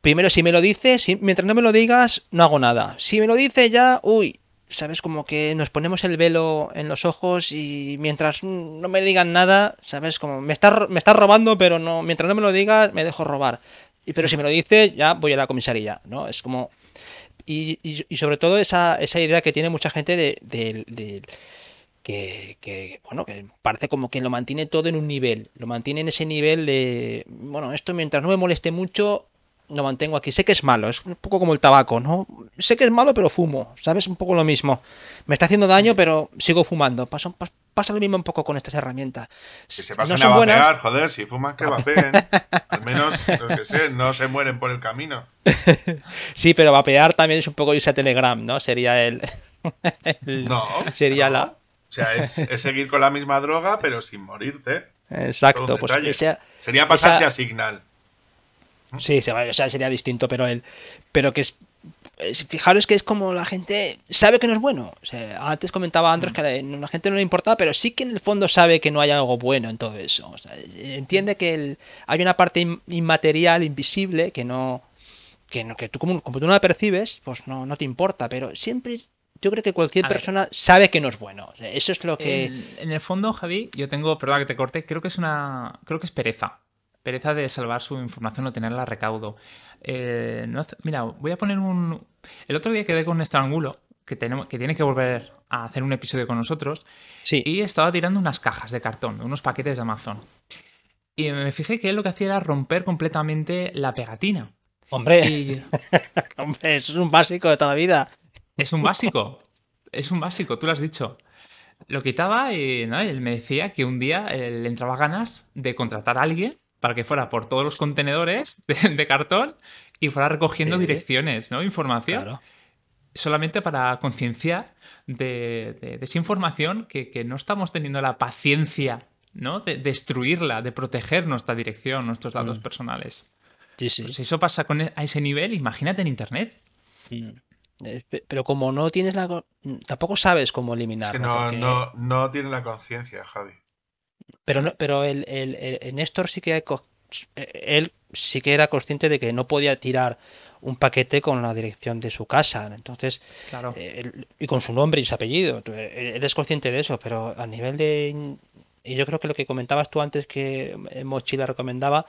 primero si me lo dices, mientras no me lo digas, no hago nada. Si me lo dice ya, uy, ¿sabes? Como que nos ponemos el velo en los ojos y mientras no me digan nada, ¿sabes? Como me está, me está robando, pero no, mientras no me lo digas, me dejo robar. pero si me lo dice, ya voy a la comisaría, ¿no? Es como... Y, sobre todo esa, idea que tiene mucha gente de, que parece como que lo mantiene todo en un nivel, lo mantiene en ese nivel de, bueno, esto mientras no me moleste mucho, lo mantengo aquí. Sé que es malo, es un poco como el tabaco, ¿no? Sé que es malo, pero fumo, ¿sabes? Un poco lo mismo. Me está haciendo daño, pero sigo fumando. Pasa, pasa lo mismo un poco con estas herramientas. Si se pasan a vapear, joder, si fuman, que vapeen. Al menos, lo que sé, no se mueren por el camino. sí, pero vapear también es un poco irse a Telegram, ¿no? Sería el... no. Sería la... O sea, es, seguir con la misma droga, pero sin morirte. Exacto. Pues Sería pasarse a Signal. Sí, sería distinto, pero él. Pero que es. Eh, fijaros que es como la gente sabe que no es bueno. antes comentaba Andrés mm. que a la, gente no le importaba, pero sí que en el fondo sabe que no hay algo bueno en todo eso. entiende que hay una parte inmaterial, invisible, que no. Que, tú, como, tú no la percibes, pues no, te importa, pero siempre yo creo que cualquier persona sabe que no es bueno. Eso es lo que. En, el fondo, Javi, yo tengo, perdón que te corte, creo que es una. Creo que es pereza pereza de salvar su información o tenerla a recaudo. Eh, mira, voy a poner un... El otro día quedé con un estrangulo que, tenemos, que tiene que volver a hacer un episodio con nosotros. Y estaba tirando unas cajas de cartón, unos paquetes de Amazon. Y me fijé que él lo que hacía era romper completamente la pegatina. Hombre, hombre, eso es un básico de toda la vida. Es un básico, es un básico, tú lo has dicho. Lo quitaba y él me decía que un día le entraba ganas de contratar a alguien para que fuera por todos los contenedores de, cartón y fuera recogiendo direcciones, ¿no? Información. Solamente para concienciar de, esa información que, no estamos teniendo la paciencia, ¿no? De destruirla, de proteger nuestra dirección, nuestros datos mm. personales. Sí, sí. si pues eso pasa e, a ese nivel, imagínate en Internet. Mm. Eh, pero como no tienes la... Mm, tampoco sabes cómo eliminarlo. no, no tiene la conciencia, Javi. Pero, no, pero el, el, el Néstor sí que él sí que era consciente de que no podía tirar un paquete con la dirección de su casa, entonces claro. Eh, y con su nombre y su apellido. Él es consciente de eso, pero a nivel de y yo creo que lo que comentabas tú antes que Mochila recomendaba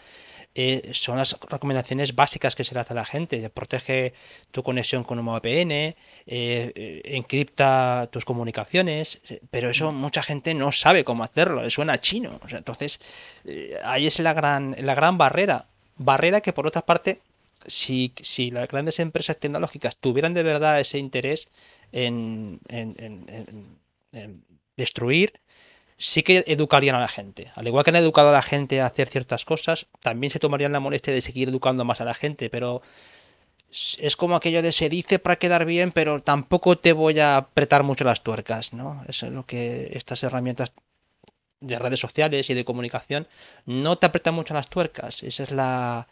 eh, son las recomendaciones básicas que se le hace a la gente. Protege tu conexión con un VPN, eh, encripta tus comunicaciones, pero eso mm. mucha gente no sabe cómo hacerlo, suena chino. entonces, eh, ahí es la gran, la gran barrera. Barrera que por otra parte, si, si las grandes empresas tecnológicas tuvieran de verdad ese interés en destruir, sí que educarían a la gente. Al igual que han educado a la gente a hacer ciertas cosas, también se tomarían la molestia de seguir educando más a la gente, pero es como aquello de se dice para quedar bien, pero tampoco te voy a apretar mucho las tuercas, ¿no? Eso es lo que estas herramientas de redes sociales y de comunicación no te apretan mucho las tuercas. Esa es la.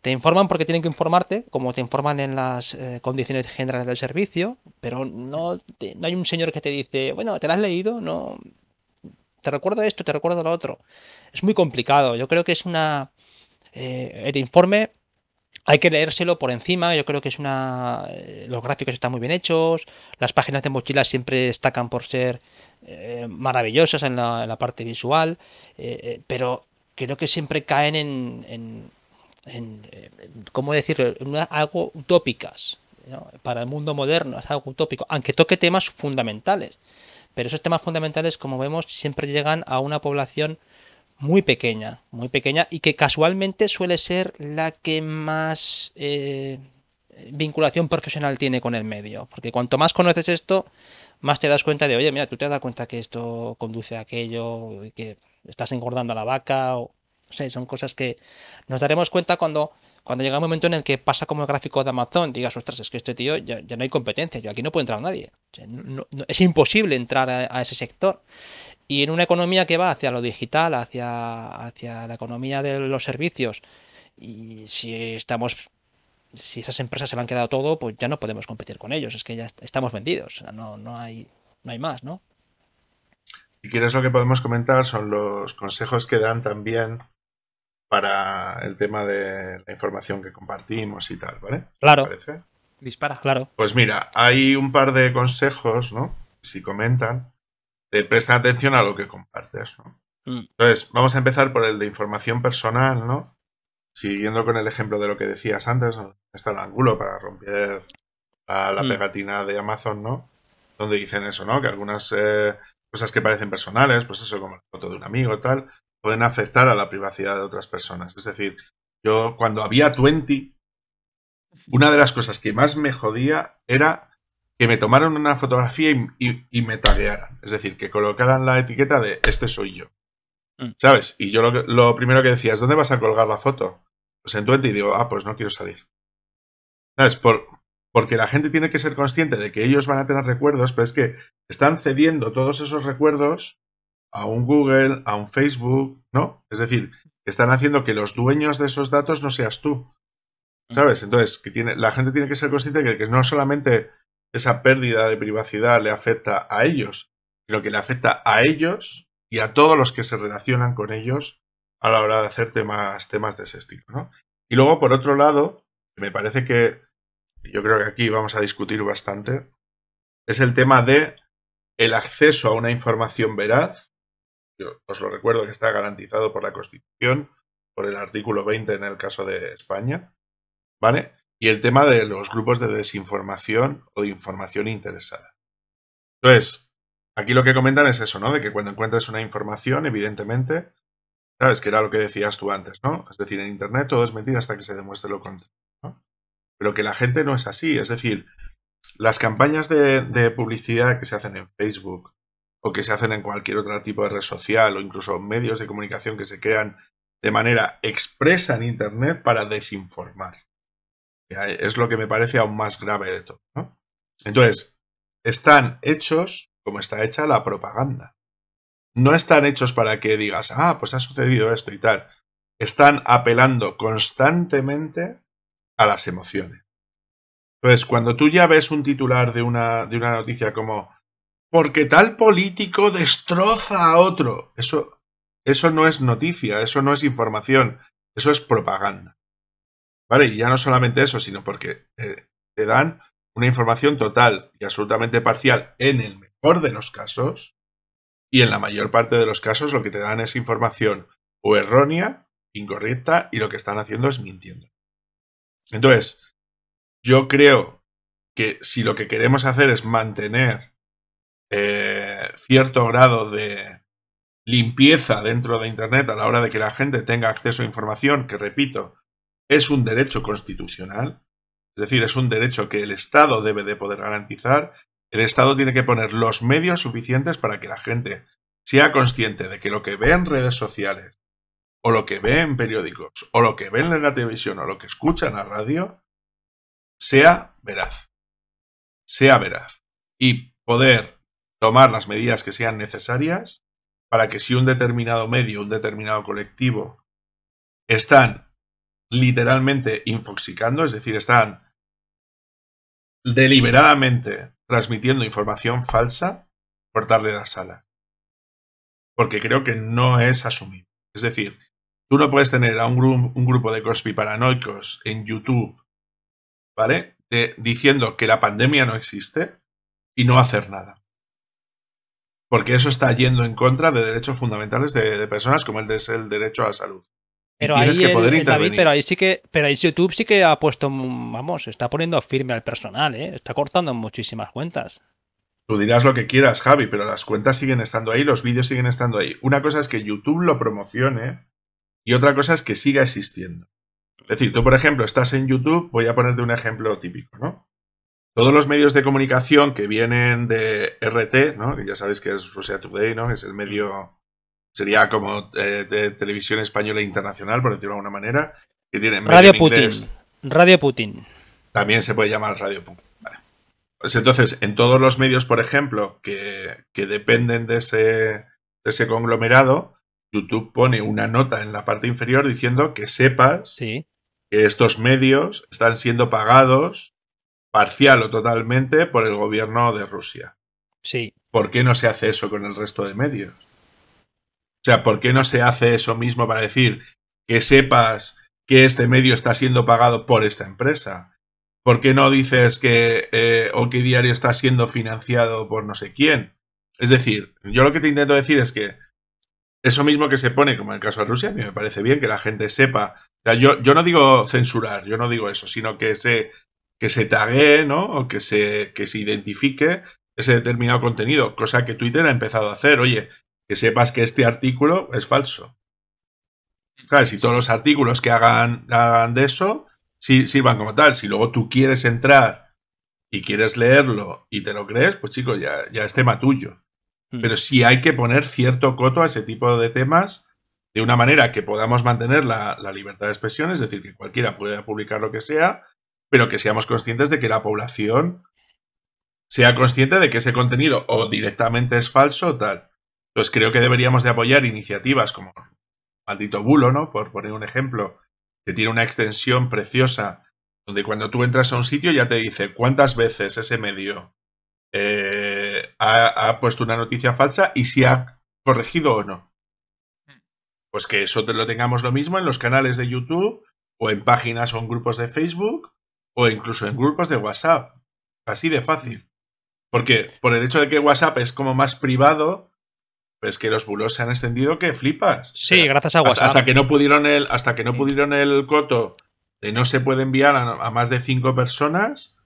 Te informan porque tienen que informarte, como te informan en las eh, condiciones generales del servicio, pero no, no hay un señor que te dice, bueno, ¿te lo has leído? No, te recuerdo esto, te recuerdo lo otro. Es muy complicado. Yo creo que es una. Eh, el informe hay que leérselo por encima. Yo creo que es una. Eh, los gráficos están muy bien hechos. Las páginas de mochila siempre destacan por ser eh, maravillosas en la, parte visual. pero creo que siempre caen en. en, en ¿Cómo decirlo? Una, algo utópicas. Para el mundo moderno es algo utópico. Aunque toque temas fundamentales. Pero esos temas fundamentales, como vemos, siempre llegan a una población muy pequeña, muy pequeña y que casualmente suele ser la que más eh, vinculación profesional tiene con el medio. Porque cuanto más conoces esto, más te das cuenta de, oye, mira, tú te das cuenta que esto conduce a aquello, que estás engordando a la vaca, o, no son cosas que nos daremos cuenta cuando cuando llega un momento en el que pasa como el gráfico de Amazon, digas, ostras, es que este tío ya, no hay competencia, yo aquí no puedo entrar nadie. es imposible entrar a, ese sector. Y en una economía que va hacia lo digital, hacia, hacia la economía de los servicios, y si estamos si esas empresas se le han quedado todo, pues ya no podemos competir con ellos, es que ya estamos vendidos, no, hay, no hay más, ¿no? Si quieres lo que podemos comentar son los consejos que dan también para el tema de la información que compartimos y tal, ¿vale? Claro. Dispara, claro. Pues mira, hay un par de consejos, ¿no? Si comentan, de atención a lo que compartes, ¿no? Mm. Entonces, vamos a empezar por el de información personal, ¿no? Siguiendo con el ejemplo de lo que decías antes, ¿no? está el ángulo para romper la, la mm. pegatina de Amazon, ¿no? Donde dicen eso, ¿no? Que algunas eh, cosas que parecen personales, pues eso, como la foto de un amigo, tal, pueden afectar a la privacidad de otras personas. Es decir, yo cuando había 20, una de las cosas que más me jodía era que me tomaran una fotografía y, me taguearan. Es decir, que colocaran la etiqueta de este soy yo. Mm. ¿Sabes? Y yo lo, primero que decía es, ¿dónde vas a colgar la foto? Pues en 20 y digo, ah, pues no quiero salir. ¿Sabes? porque la gente tiene que ser consciente de que ellos van a tener recuerdos, pero es que están cediendo todos esos recuerdos a un Google, a un Facebook, ¿no? Es decir, están haciendo que los dueños de esos datos no seas tú. ¿Sabes? Entonces, que la gente tiene que ser consciente de que, no solamente esa pérdida de privacidad le afecta a ellos, sino que le afecta a ellos y a todos los que se relacionan con ellos a la hora de hacer temas, temas de ese estilo. ¿no? Y luego, por otro lado, me parece que yo creo que aquí vamos a discutir bastante, es el tema de el acceso a una información veraz yo os lo recuerdo que está garantizado por la Constitución, por el artículo 20 en el caso de España, ¿vale? Y el tema de los grupos de desinformación o de información interesada. Entonces, aquí lo que comentan es eso, ¿no? De que cuando encuentres una información, evidentemente, ¿sabes? Que era lo que decías tú antes, ¿no? Es decir, en Internet todo es mentira hasta que se demuestre lo contrario, ¿no? Pero que la gente no es así, es decir, las campañas de, publicidad que se hacen en Facebook, o que se hacen en cualquier otro tipo de red social o incluso medios de comunicación que se crean de manera expresa en Internet para desinformar. Es lo que me parece aún más grave de todo. Entonces, están hechos como está hecha la propaganda. No están hechos para que digas, ah, pues ha sucedido esto y tal. Están apelando constantemente a las emociones. Entonces, cuando tú ya ves un titular de una noticia como porque tal político destroza a otro. Eso, eso no es noticia, eso no es información, eso es propaganda. ¿Vale? Y ya no solamente eso, sino porque eh, te dan una información total y absolutamente parcial en el mejor de los casos, y en la mayor parte de los casos lo que te dan es información o errónea, incorrecta, y lo que están haciendo es mintiendo. Entonces, yo creo que si lo que queremos hacer es mantener eh, cierto grado de limpieza dentro de Internet a la hora de que la gente tenga acceso a información, que repito, es un derecho constitucional, es decir, es un derecho que el Estado debe de poder garantizar, el Estado tiene que poner los medios suficientes para que la gente sea consciente de que lo que ve en redes sociales, o lo que ve en periódicos, o lo que ven en la televisión, o lo que escucha en la radio, sea veraz. Sea veraz. Y poder tomar las medidas que sean necesarias para que si un determinado medio, un determinado colectivo están literalmente infoxicando, es decir, están deliberadamente transmitiendo información falsa, cortarle la sala. Porque creo que no es asumible. Es decir, tú no puedes tener a un, grupo de paranoicos en YouTube, ¿vale? diciendo que la pandemia no existe y no hacer nada porque eso está yendo en contra de derechos fundamentales de, personas como el, de, el derecho a la salud. Pero ahí, que pero ahí sí que, pero ahí YouTube sí que ha puesto, vamos, está poniendo firme al personal, ¿eh? está cortando muchísimas cuentas. Tú dirás lo que quieras, Javi, pero las cuentas siguen estando ahí, los vídeos siguen estando ahí. Una cosa es que YouTube lo promocione y otra cosa es que siga existiendo. Es decir, tú, por ejemplo, estás en YouTube, voy a ponerte un ejemplo típico, ¿no? todos los medios de comunicación que vienen de RT, ya sabéis que es Russia Today, ¿no? Es el medio, sería como eh, de televisión española internacional, por decirlo de alguna manera, que tienen Radio Putin. Radio Putin. También se puede llamar Radio Putin. Vale. Pues entonces, en todos los medios, por ejemplo, que, dependen de ese, ese conglomerado, YouTube pone una nota en la parte inferior diciendo que sepas que estos medios están siendo pagados parcial o totalmente por el gobierno de Rusia. Sí. ¿Por qué no se hace eso con el resto de medios? O sea, ¿por qué no se hace eso mismo para decir que sepas que este medio está siendo pagado por esta empresa? ¿Por qué no dices que eh, o qué diario está siendo financiado por no sé quién? Es decir, yo lo que te intento decir es que eso mismo que se pone, como en el caso de Rusia, a mí me parece bien que la gente sepa. O sea, yo, yo no digo censurar, yo no digo eso, sino que se que se tague, ¿no? O que se, se identifique ese determinado contenido, cosa que Twitter ha empezado a hacer. Oye, que sepas que este artículo es falso. Claro, si todos los artículos que hagan, de eso sí, sirvan como tal, si luego tú quieres entrar y quieres leerlo y te lo crees, pues chicos, ya, es tema tuyo. Hmm. Pero sí hay que poner cierto coto a ese tipo de temas de una manera que podamos mantener la libertad de expresión, es decir, que cualquiera pueda publicar lo que sea, pero que seamos conscientes de que la población sea consciente de que ese contenido o directamente es falso o tal. Pues creo que deberíamos de apoyar iniciativas como Maldito Bulo, ¿no? Por poner un ejemplo, que tiene una extensión preciosa donde cuando tú entras a un sitio ya te dice cuántas veces ese medio eh, ha, puesto una noticia falsa y si ha corregido o no. Pues que eso lo tengamos lo mismo en los canales de YouTube o en páginas o en grupos de Facebook o incluso en grupos de WhatsApp. Así de fácil. Porque por el hecho de que WhatsApp es como más privado, pues que los bulos se han extendido que flipas. Sí, gracias a WhatsApp. Hasta, que no pudieron el, hasta que no pudieron el coto de no se puede enviar a, más de cinco personas,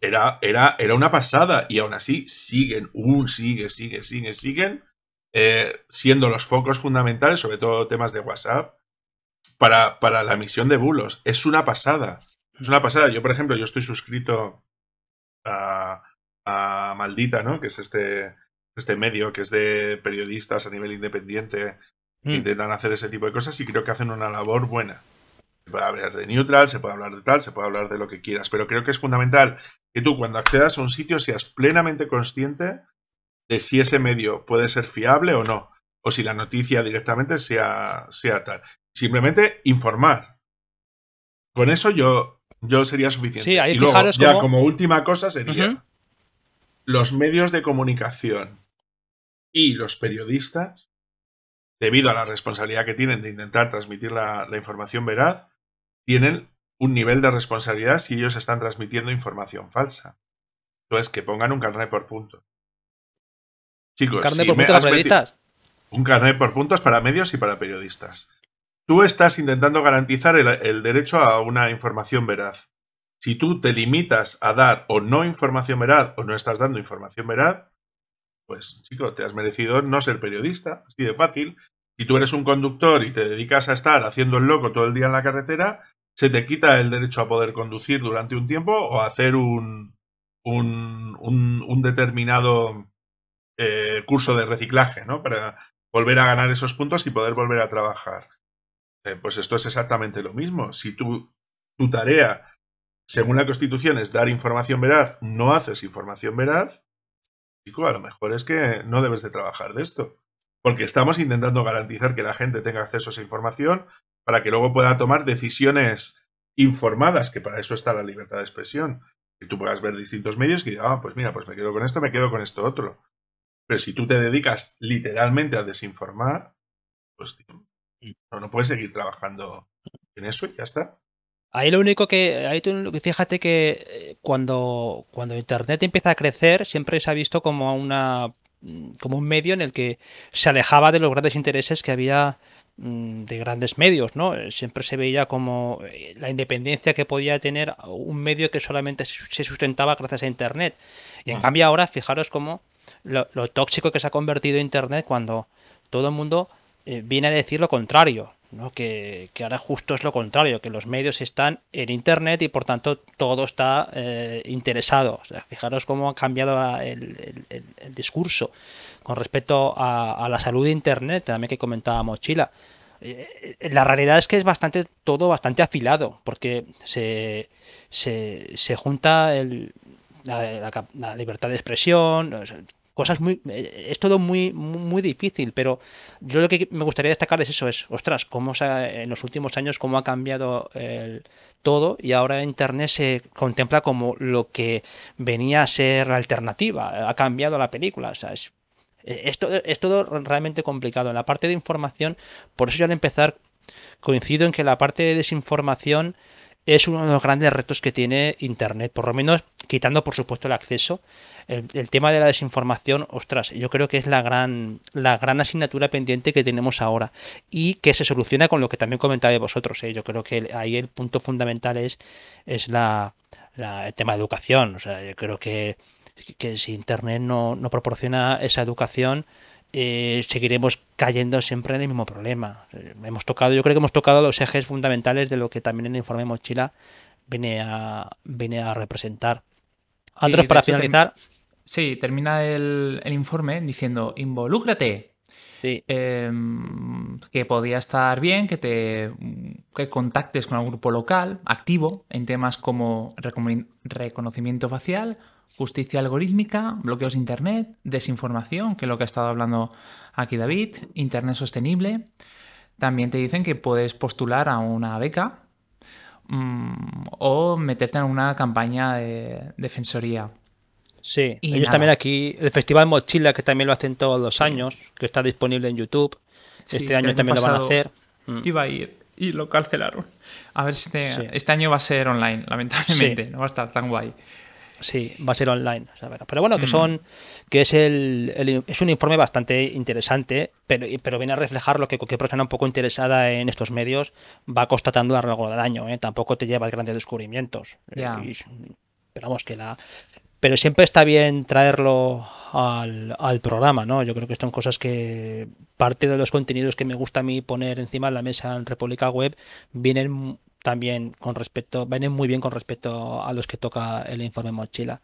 era, era, era, una pasada. Y aún así siguen, un uh, sigue, sigue, sigue, siguen, eh, siendo los focos fundamentales, sobre todo temas de WhatsApp, para, para la misión de bulos. Es una pasada. Es una pasada. Yo, por ejemplo, yo estoy suscrito a, Maldita, ¿no? Que es este, este medio que es de periodistas a nivel independiente que mm. intentan hacer ese tipo de cosas y creo que hacen una labor buena. Se puede hablar de neutral, se puede hablar de tal, se puede hablar de lo que quieras, pero creo que es fundamental que tú cuando accedas a un sitio seas plenamente consciente de si ese medio puede ser fiable o no, o si la noticia directamente sea, sea tal. Simplemente informar. Con eso yo yo sería suficiente. y luego, ya como... última cosa sería los medios de comunicación y los periodistas, debido a la responsabilidad que tienen de intentar transmitir la, información veraz, tienen un nivel de responsabilidad si ellos están transmitiendo información falsa. Entonces, que pongan un carnet por puntos. Chicos, ¿Un por Un carnet por puntos para medios y para periodistas. Tú estás intentando garantizar el, derecho a una información veraz. Si tú te limitas a dar o no información veraz o no estás dando información veraz, pues chico, te has merecido no ser periodista, así de fácil. Si tú eres un conductor y te dedicas a estar haciendo el loco todo el día en la carretera, se te quita el derecho a poder conducir durante un tiempo o hacer un, determinado eh, curso de reciclaje, ¿no? Para volver a ganar esos puntos y poder volver a trabajar. Eh, pues esto es exactamente lo mismo. Si tu, tu tarea, según la Constitución, es dar información veraz, no haces información veraz, chico, a lo mejor es que no debes de trabajar de esto. Porque estamos intentando garantizar que la gente tenga acceso a esa información para que luego pueda tomar decisiones informadas, que para eso está la libertad de expresión. Que tú puedas ver distintos medios que digas, ah, pues mira, pues me quedo con esto, me quedo con esto otro. Pero si tú te dedicas literalmente a desinformar, pues no, no puedes seguir trabajando en eso y ya está. Ahí lo único que, fíjate que eh, cuando, cuando Internet empieza a crecer, siempre se ha visto como una mm, como un medio en el que se alejaba de los grandes intereses que había mm, de grandes medios, ¿no? Eh, siempre se veía como eh, la independencia que podía tener un medio que solamente se sustentaba gracias a Internet. Y en cambio ahora, fijaros cómo lo, tóxico que se ha convertido Internet cuando todo el mundo eh, viene a decir lo contrario, que, ahora justo es lo contrario, que los medios están en Internet y por tanto todo está eh, interesado. fijaros cómo ha cambiado el, discurso con respecto a, la salud de Internet, también que comentaba Mochila. Eh, la realidad es que es bastante todo bastante afilado, porque se, junta la libertad de expresión, cosas muy... Eh, es todo muy, muy difícil, pero yo lo que me gustaría destacar es eso, es, ostras, cómo en los últimos años cómo ha cambiado el, todo y ahora Internet se contempla como lo que venía a ser la alternativa, ha cambiado la película, es, es todo realmente complicado. En la parte de información, por eso yo al empezar coincido en que la parte de desinformación es uno de los grandes retos que tiene Internet, por lo menos quitando por supuesto el acceso. El, tema de la desinformación, ostras, yo creo que es la gran, la gran asignatura pendiente que tenemos ahora y que se soluciona con lo que también comentabais vosotros. ¿eh? Yo creo que ahí el punto fundamental es, es la, el tema de educación. O sea, yo creo que, si Internet no, no proporciona esa educación, eh, seguiremos cayendo siempre en el mismo problema. Eh, hemos tocado, yo creo que hemos tocado los ejes fundamentales de lo que también el informe Mochila viene a, representar. Andrés, para finalizar. sí, termina el, informe diciendo: involúcrate. Em, que podía estar bien que te que contactes con algún grupo local activo en temas como reconocimiento facial justicia algorítmica, bloqueos de Internet, desinformación, que es lo que ha estado hablando aquí David, Internet sostenible. También te dicen que puedes postular a una beca mm, o meterte en una campaña de defensoría. Sí, y ellos también aquí, el Festival Mochila, que también lo hacen todos los años, que está disponible en YouTube, este año también lo van a hacer. Mm. Iba a ir y lo cancelaron. A ver si este año va a ser online, lamentablemente, no va a estar tan guay. Sí, va a ser online. pero bueno, que mm. son. que es el, es un informe bastante interesante, pero, pero viene a reflejar lo que cualquier persona un poco interesada en estos medios va constatando a lo largo del año. ¿eh? Tampoco te lleva grandes descubrimientos. Eh, pero que la. Pero siempre está bien traerlo al, al programa, ¿no? Yo creo que son cosas que parte de los contenidos que me gusta a mí poner encima de la mesa en República Web vienen también con respecto, vienen muy bien con respecto a los que toca el informe mochila.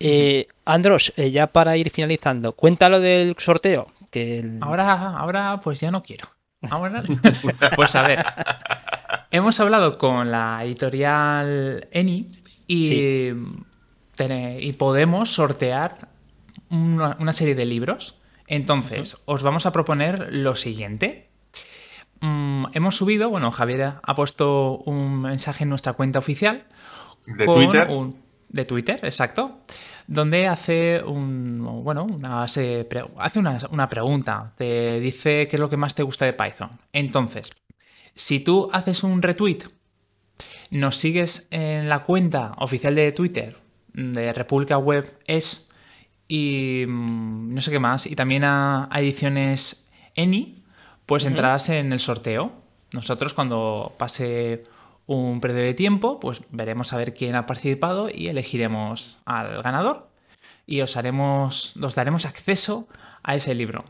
Eh, Andros, eh, ya para ir finalizando, cuéntalo del sorteo. Que ahora, ahora, pues ya no quiero. pues a ver, hemos hablado con la editorial Eni y, y podemos sortear una, serie de libros. Entonces, os vamos a proponer lo siguiente. Mm, hemos subido, bueno, Javier ha puesto un mensaje en nuestra cuenta oficial. ¿De Twitter? exacto. Donde hace un. Bueno, una, hace una, pregunta. Te dice qué es lo que más te gusta de Python. Entonces, si tú haces un retweet, nos sigues en la cuenta oficial de Twitter de República Web es y mm, no sé qué más, y también a, a ediciones Eni, pues entrarás en el sorteo. Nosotros cuando pase un periodo de tiempo, pues veremos a ver quién ha participado y elegiremos al ganador. Y os daremos acceso a ese libro.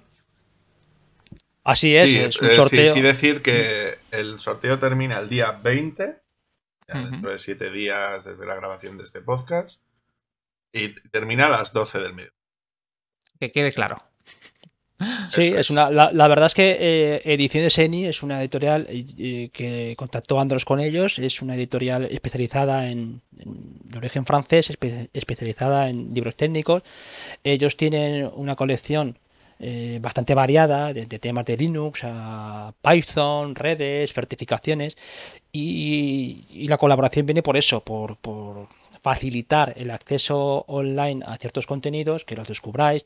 Así es, eh, es un sorteo. Sí, decir que el sorteo termina el día 20, dentro de siete días desde la grabación de este podcast, y termina a las 12 del mediodía. Que quede claro. Sí, es. una, la, verdad es que eh, Ediciones Eni es una editorial eh, que contactó Andros con ellos, es una editorial especializada en, origen francés, especializada en libros técnicos. Ellos tienen una colección eh, bastante variada de, temas de Linux a Python, redes, certificaciones y, y la colaboración viene por eso, por, por facilitar el acceso online a ciertos contenidos, que los descubráis.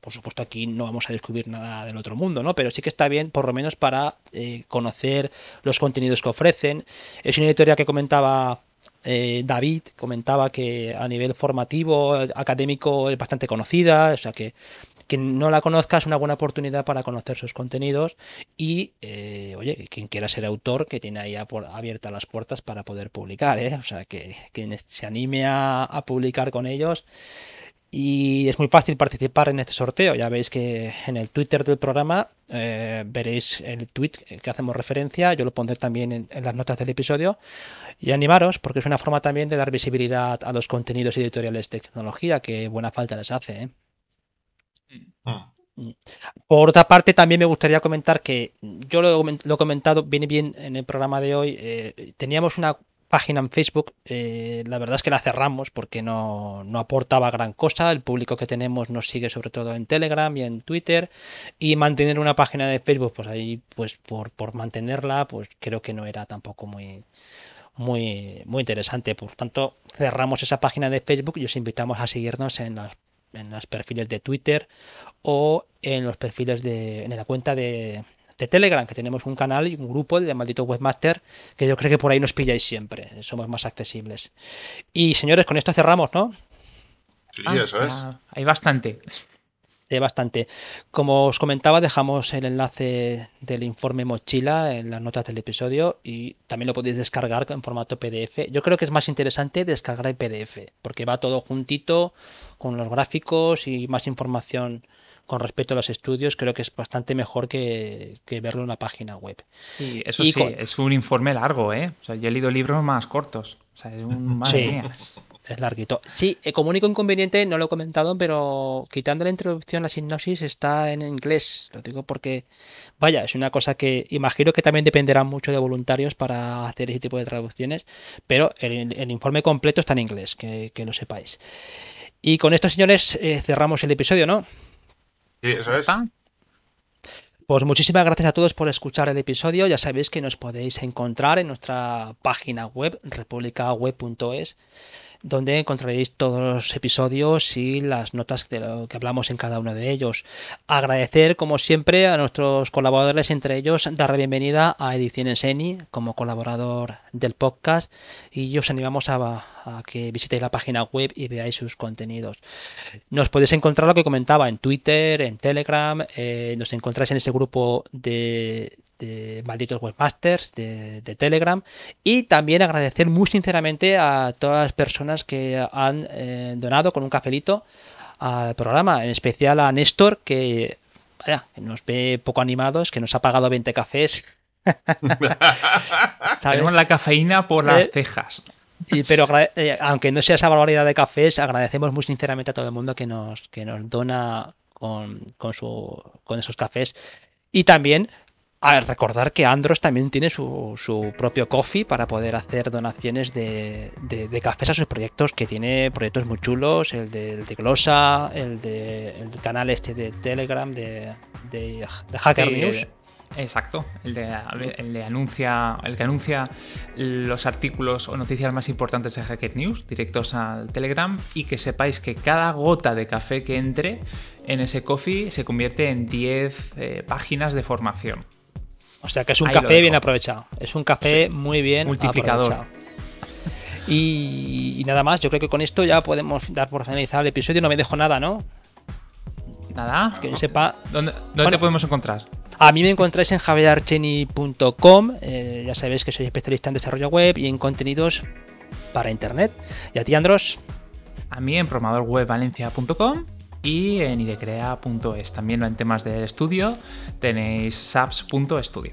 Por supuesto, aquí no vamos a descubrir nada del otro mundo, ¿no? Pero sí que está bien, por lo menos, para eh, conocer los contenidos que ofrecen. Es una editorial que comentaba eh, David comentaba que a nivel formativo, académico, es bastante conocida, o sea que quien no la conozca es una buena oportunidad para conocer sus contenidos y, eh, oye, quien quiera ser autor, que tiene ahí abiertas las puertas para poder publicar, ¿eh? O sea, que quien se anime a, publicar con ellos y es muy fácil participar en este sorteo. Ya veis que en el Twitter del programa eh, veréis el tweet que hacemos referencia. Yo lo pondré también en, en, las notas del episodio. Y animaros, porque es una forma también de dar visibilidad a los contenidos editoriales de tecnología que buena falta les hace. ¿eh? Mm. Por otra parte, también me gustaría comentar que yo lo, he comentado bien y bien en el programa de hoy. Eh, teníamos una página en Facebook, eh, la verdad es que la cerramos porque no, aportaba gran cosa. El público que tenemos nos sigue sobre todo en Telegram y en Twitter. Y mantener una página de Facebook, pues ahí, pues por, por mantenerla, pues creo que no era tampoco muy, muy, muy interesante. Por tanto, cerramos esa página de Facebook y os invitamos a seguirnos en las en los perfiles de Twitter o en los perfiles de en la cuenta de, Telegram, que tenemos un canal y un grupo de maldito webmaster, que yo creo que por ahí nos pilláis siempre, somos más accesibles. Y señores, con esto cerramos, ¿no? Sí, ah, eso es. Hay bastante bastante. Como os comentaba, dejamos el enlace del informe mochila en las notas del episodio y también lo podéis descargar en formato PDF. Yo creo que es más interesante descargar el PDF, porque va todo juntito con los gráficos y más información con respecto a los estudios, creo que es bastante mejor que, verlo en una página web. Y eso sí, es un informe largo, ¿eh? yo he leído libros más cortos. es un... es larguito. Sí, eh, como único inconveniente, no lo he comentado, pero quitando la introducción, la sinopsis está en inglés. Lo digo porque, vaya, es una cosa que imagino que también dependerá mucho de voluntarios para hacer ese tipo de traducciones, pero el, informe completo está en inglés, que, lo sepáis. Y con esto, señores, eh, cerramos el episodio, ¿no? Sí, eso es. Pues muchísimas gracias a todos por escuchar el episodio. Ya sabéis que nos podéis encontrar en nuestra página web, republicaweb.es donde encontraréis todos los episodios y las notas de lo que hablamos en cada uno de ellos. Agradecer, como siempre, a nuestros colaboradores, entre ellos dar la bienvenida a Ediciones Eni como colaborador del podcast y os animamos a, que visitéis la página web y veáis sus contenidos. Nos podéis encontrar lo que comentaba en Twitter, en Telegram, eh, nos encontráis en ese grupo de de Malditos Webmasters, de, Telegram. Y también agradecer muy sinceramente a todas las personas que han eh, donado con un cafelito al programa, en especial a Néstor, que nos ve poco animados, que nos ha pagado 20 cafés. Sabemos la cafeína por las ¿Eh? cejas. pero eh, aunque no sea esa barbaridad de cafés, agradecemos muy sinceramente a todo el mundo que nos, que nos dona con, con, con esos cafés. Y también recordar que Andros también tiene su, su propio coffee para poder hacer donaciones de, cafés a sus proyectos, que tiene proyectos muy chulos, el de, Glossa, el, de, canal este de Telegram, de, Hacker News. Exacto, el que anuncia los artículos o noticias más importantes de Hacker News directos al Telegram y que sepáis que cada gota de café que entre en ese coffee se convierte en 10 eh, páginas de formación. O sea que es un café bien aprovechado. Es un café muy bien Multiplicador. Y, nada más, yo creo que con esto ya podemos dar por finalizado el episodio. No me dejo nada, ¿no? Nada. Que yo sepa. ¿Dónde, dónde podemos encontrar? A mí me encontráis en javierarcheni.com. Eh, ya sabéis que soy especialista en desarrollo web y en contenidos para internet. ¿Y a ti, Andros? A mí en promadorwebvalencia.com y en idecrea.es. También en temas de estudio tenéis saps.studio.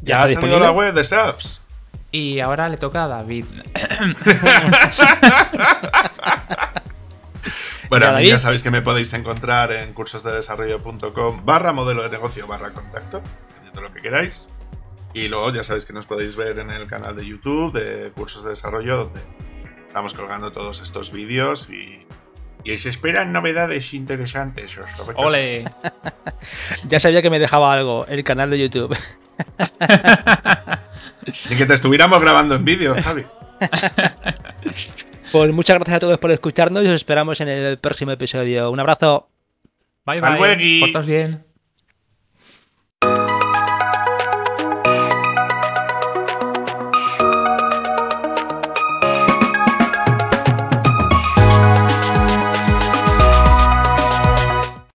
¿Ya, ¿Ya ha salido la web de saps? Y ahora le toca a David. Bueno, ya, sabéis que me podéis encontrar en cursosdedesarrollo.com barra modelo de negocio barra contacto, dependiendo lo que queráis. Y luego ya sabéis que nos podéis ver en el canal de YouTube de Cursos de Desarrollo, donde estamos colgando todos estos vídeos y y se esperan novedades interesantes. Os ¡Ole! ya sabía que me dejaba algo, el canal de YouTube. y que te estuviéramos grabando en vídeo, Javi. Pues muchas gracias a todos por escucharnos y os esperamos en el próximo episodio. Un abrazo. Bye bye. Portaos bien.